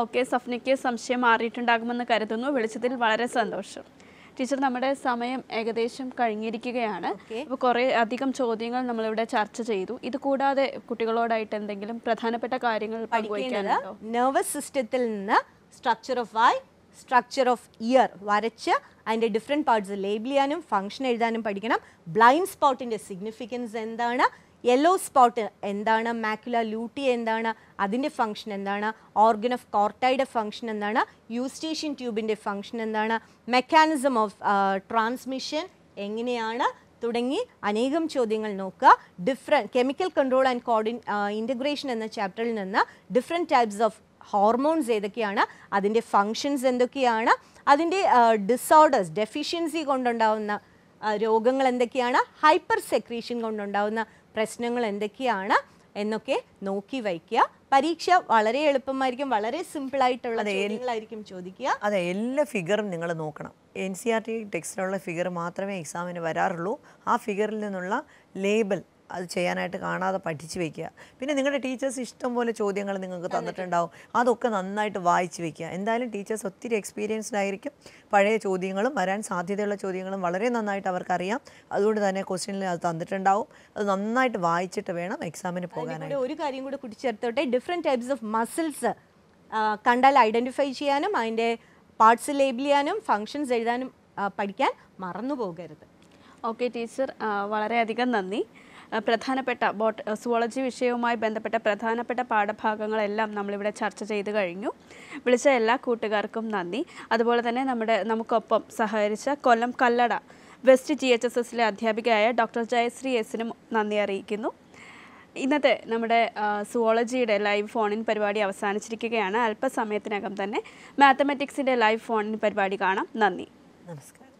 [SPEAKER 1] ഓക്കെ സ്വപ്നയ്ക്ക് സംശയം മാറിയിട്ടുണ്ടാകുമെന്ന് കരുതുന്നു വിളിച്ചതിൽ വളരെ സന്തോഷം ടീച്ചർ നമ്മുടെ സമയം ഏകദേശം കഴിഞ്ഞിരിക്കുകയാണ് അപ്പോൾ കുറേ അധികം ചോദ്യങ്ങൾ നമ്മളിവിടെ ചർച്ച ചെയ്തു ഇത് കൂടാതെ കുട്ടികളോടായിട്ട് എന്തെങ്കിലും പ്രധാനപ്പെട്ട കാര്യങ്ങൾ നെർവസ് സിസ്റ്റത്തിൽ നിന്ന് structure of eye structure of ear വരച്ച്
[SPEAKER 2] അതിൻ്റെ ഡിഫറെൻറ്റ് പാർട്സ് ലേബിൾ ചെയ്യാനും ഫംഗ്ഷൻ എഴുതാനും പഠിക്കണം ബ്ലൈൻഡ് സ്പോട്ടിൻ്റെ സിഗ്നിഫിക്കൻസ് എന്താണ് യെല്ലോ സ്പോട്ട് എന്താണ് മാക്കുല ലൂട്ടി എന്താണ് അതിൻ്റെ ഫംഗ്ഷൻ എന്താണ് ഓർഗൻ ഓഫ് കോർട്ടയുടെ ഫംഗ്ഷൻ എന്താണ് യൂസ്റ്റേഷ്യൻ ട്യൂബിൻ്റെ ഫംഗ്ഷൻ എന്താണ് മെക്കാനിസം ഓഫ് ട്രാൻസ്മിഷൻ എങ്ങനെയാണ് തുടങ്ങി അനേകം ചോദ്യങ്ങൾ നോക്കുക ഡിഫറെ കെമിക്കൽ കൺട്രോൾ ആൻഡ് കോർഡിൻ ഇൻ്റഗ്രേഷൻ എന്ന ചാപ്റ്ററിൽ നിന്ന് ഡിഫറെൻറ്റ് ടൈപ്സ് ഓഫ് ഹോർമോൺസ് ഏതൊക്കെയാണ് അതിൻ്റെ ഫങ്ഷൻസ് എന്തൊക്കെയാണ് അതിൻ്റെ ഡിസോർഡേഴ്സ് uh, ഡെഫിഷ്യൻസി കൊണ്ടുണ്ടാവുന്ന uh, രോഗങ്ങൾ എന്തൊക്കെയാണ് ഹൈപ്പർ സെക്രീഷൻ കൊണ്ടുണ്ടാവുന്ന പ്രശ്നങ്ങൾ എന്തൊക്കെയാണ് എന്നൊക്കെ നോക്കി വയ്ക്കുക പരീക്ഷ വളരെ എളുപ്പമായിരിക്കും
[SPEAKER 3] വളരെ സിമ്പിൾ
[SPEAKER 2] ആയിട്ടുള്ള ചോദ്യങ്ങളായിരിക്കും
[SPEAKER 3] ചോദിക്കുക അതെ എല്ലാ ഫിഗറും നിങ്ങൾ നോക്കണം എൻ സി ആർ ടി ടെക്സ്റ്റിലുള്ള ഫിഗർ മാത്രമേ എക്സാമിന് വരാറുള്ളൂ ആ ഫിഗറിൽ നിന്നുള്ള ലേബൽ അത് ചെയ്യാനായിട്ട് കാണാതെ പഠിച്ചു വെക്കുക പിന്നെ നിങ്ങളുടെ ടീച്ചേഴ്സ് ഇഷ്ടം പോലെ ചോദ്യങ്ങൾ നിങ്ങൾക്ക് തന്നിട്ടുണ്ടാവും അതൊക്കെ നന്നായിട്ട് വായിച്ചു വെക്കുക എന്തായാലും ടീച്ചേഴ്സ് ഒത്തിരി എക്സ്പീരിയൻസ്ഡ് ആയിരിക്കും പഴയ ചോദ്യങ്ങളും വരാൻ സാധ്യതയുള്ള ചോദ്യങ്ങളും വളരെ നന്നായിട്ട് അവർക്കറിയാം അതുകൊണ്ട് തന്നെ ക്വസ്റ്റ്യനിൽ അത് തന്നിട്ടുണ്ടാവും അത് നന്നായിട്ട് വായിച്ചിട്ട് വേണം എക്സാമിന് പോകാനായിട്ട്
[SPEAKER 2] ഒരു കാര്യം കൂടി കുടിച്ചേർത്തോട്ടെ ഡിഫറെൻറ്റ് ടൈപ്സ് ഓഫ് മസിൽസ് കണ്ടാൽ ഐഡൻറ്റിഫൈ ചെയ്യാനും അതിൻ്റെ പാർട്സ് ലേബിൾ ചെയ്യാനും ഫങ്ഷൻസ് എഴുതാനും പഠിക്കാൻ മറന്നു പോകരുത്
[SPEAKER 1] ഓക്കെ ടീച്ചർ വളരെയധികം നന്ദി പ്രധാനപ്പെട്ട ബോട്ട് സുവോളജി വിഷയവുമായി ബന്ധപ്പെട്ട പ്രധാനപ്പെട്ട പാഠഭാഗങ്ങളെല്ലാം നമ്മളിവിടെ ചർച്ച ചെയ്ത് കഴിഞ്ഞു വിളിച്ച എല്ലാ കൂട്ടുകാർക്കും നന്ദി അതുപോലെ തന്നെ നമ്മുടെ നമുക്കൊപ്പം സഹകരിച്ച Kollam Kallada west G H S എസിലെ അധ്യാപികയായ ഡോക്ടർ ജയശ്രീ എസിനും നന്ദി അറിയിക്കുന്നു ഇന്നത്തെ നമ്മുടെ സുവോളജിയുടെ ലൈവ് ഫോണിൻ പരിപാടി അവസാനിച്ചിരിക്കുകയാണ് അല്പസമയത്തിനകം തന്നെ മാത്തമാറ്റിക്സിൻ്റെ ലൈവ് ഫോണിൻ പരിപാടി കാണാം നന്ദി
[SPEAKER 3] നമസ്കാരം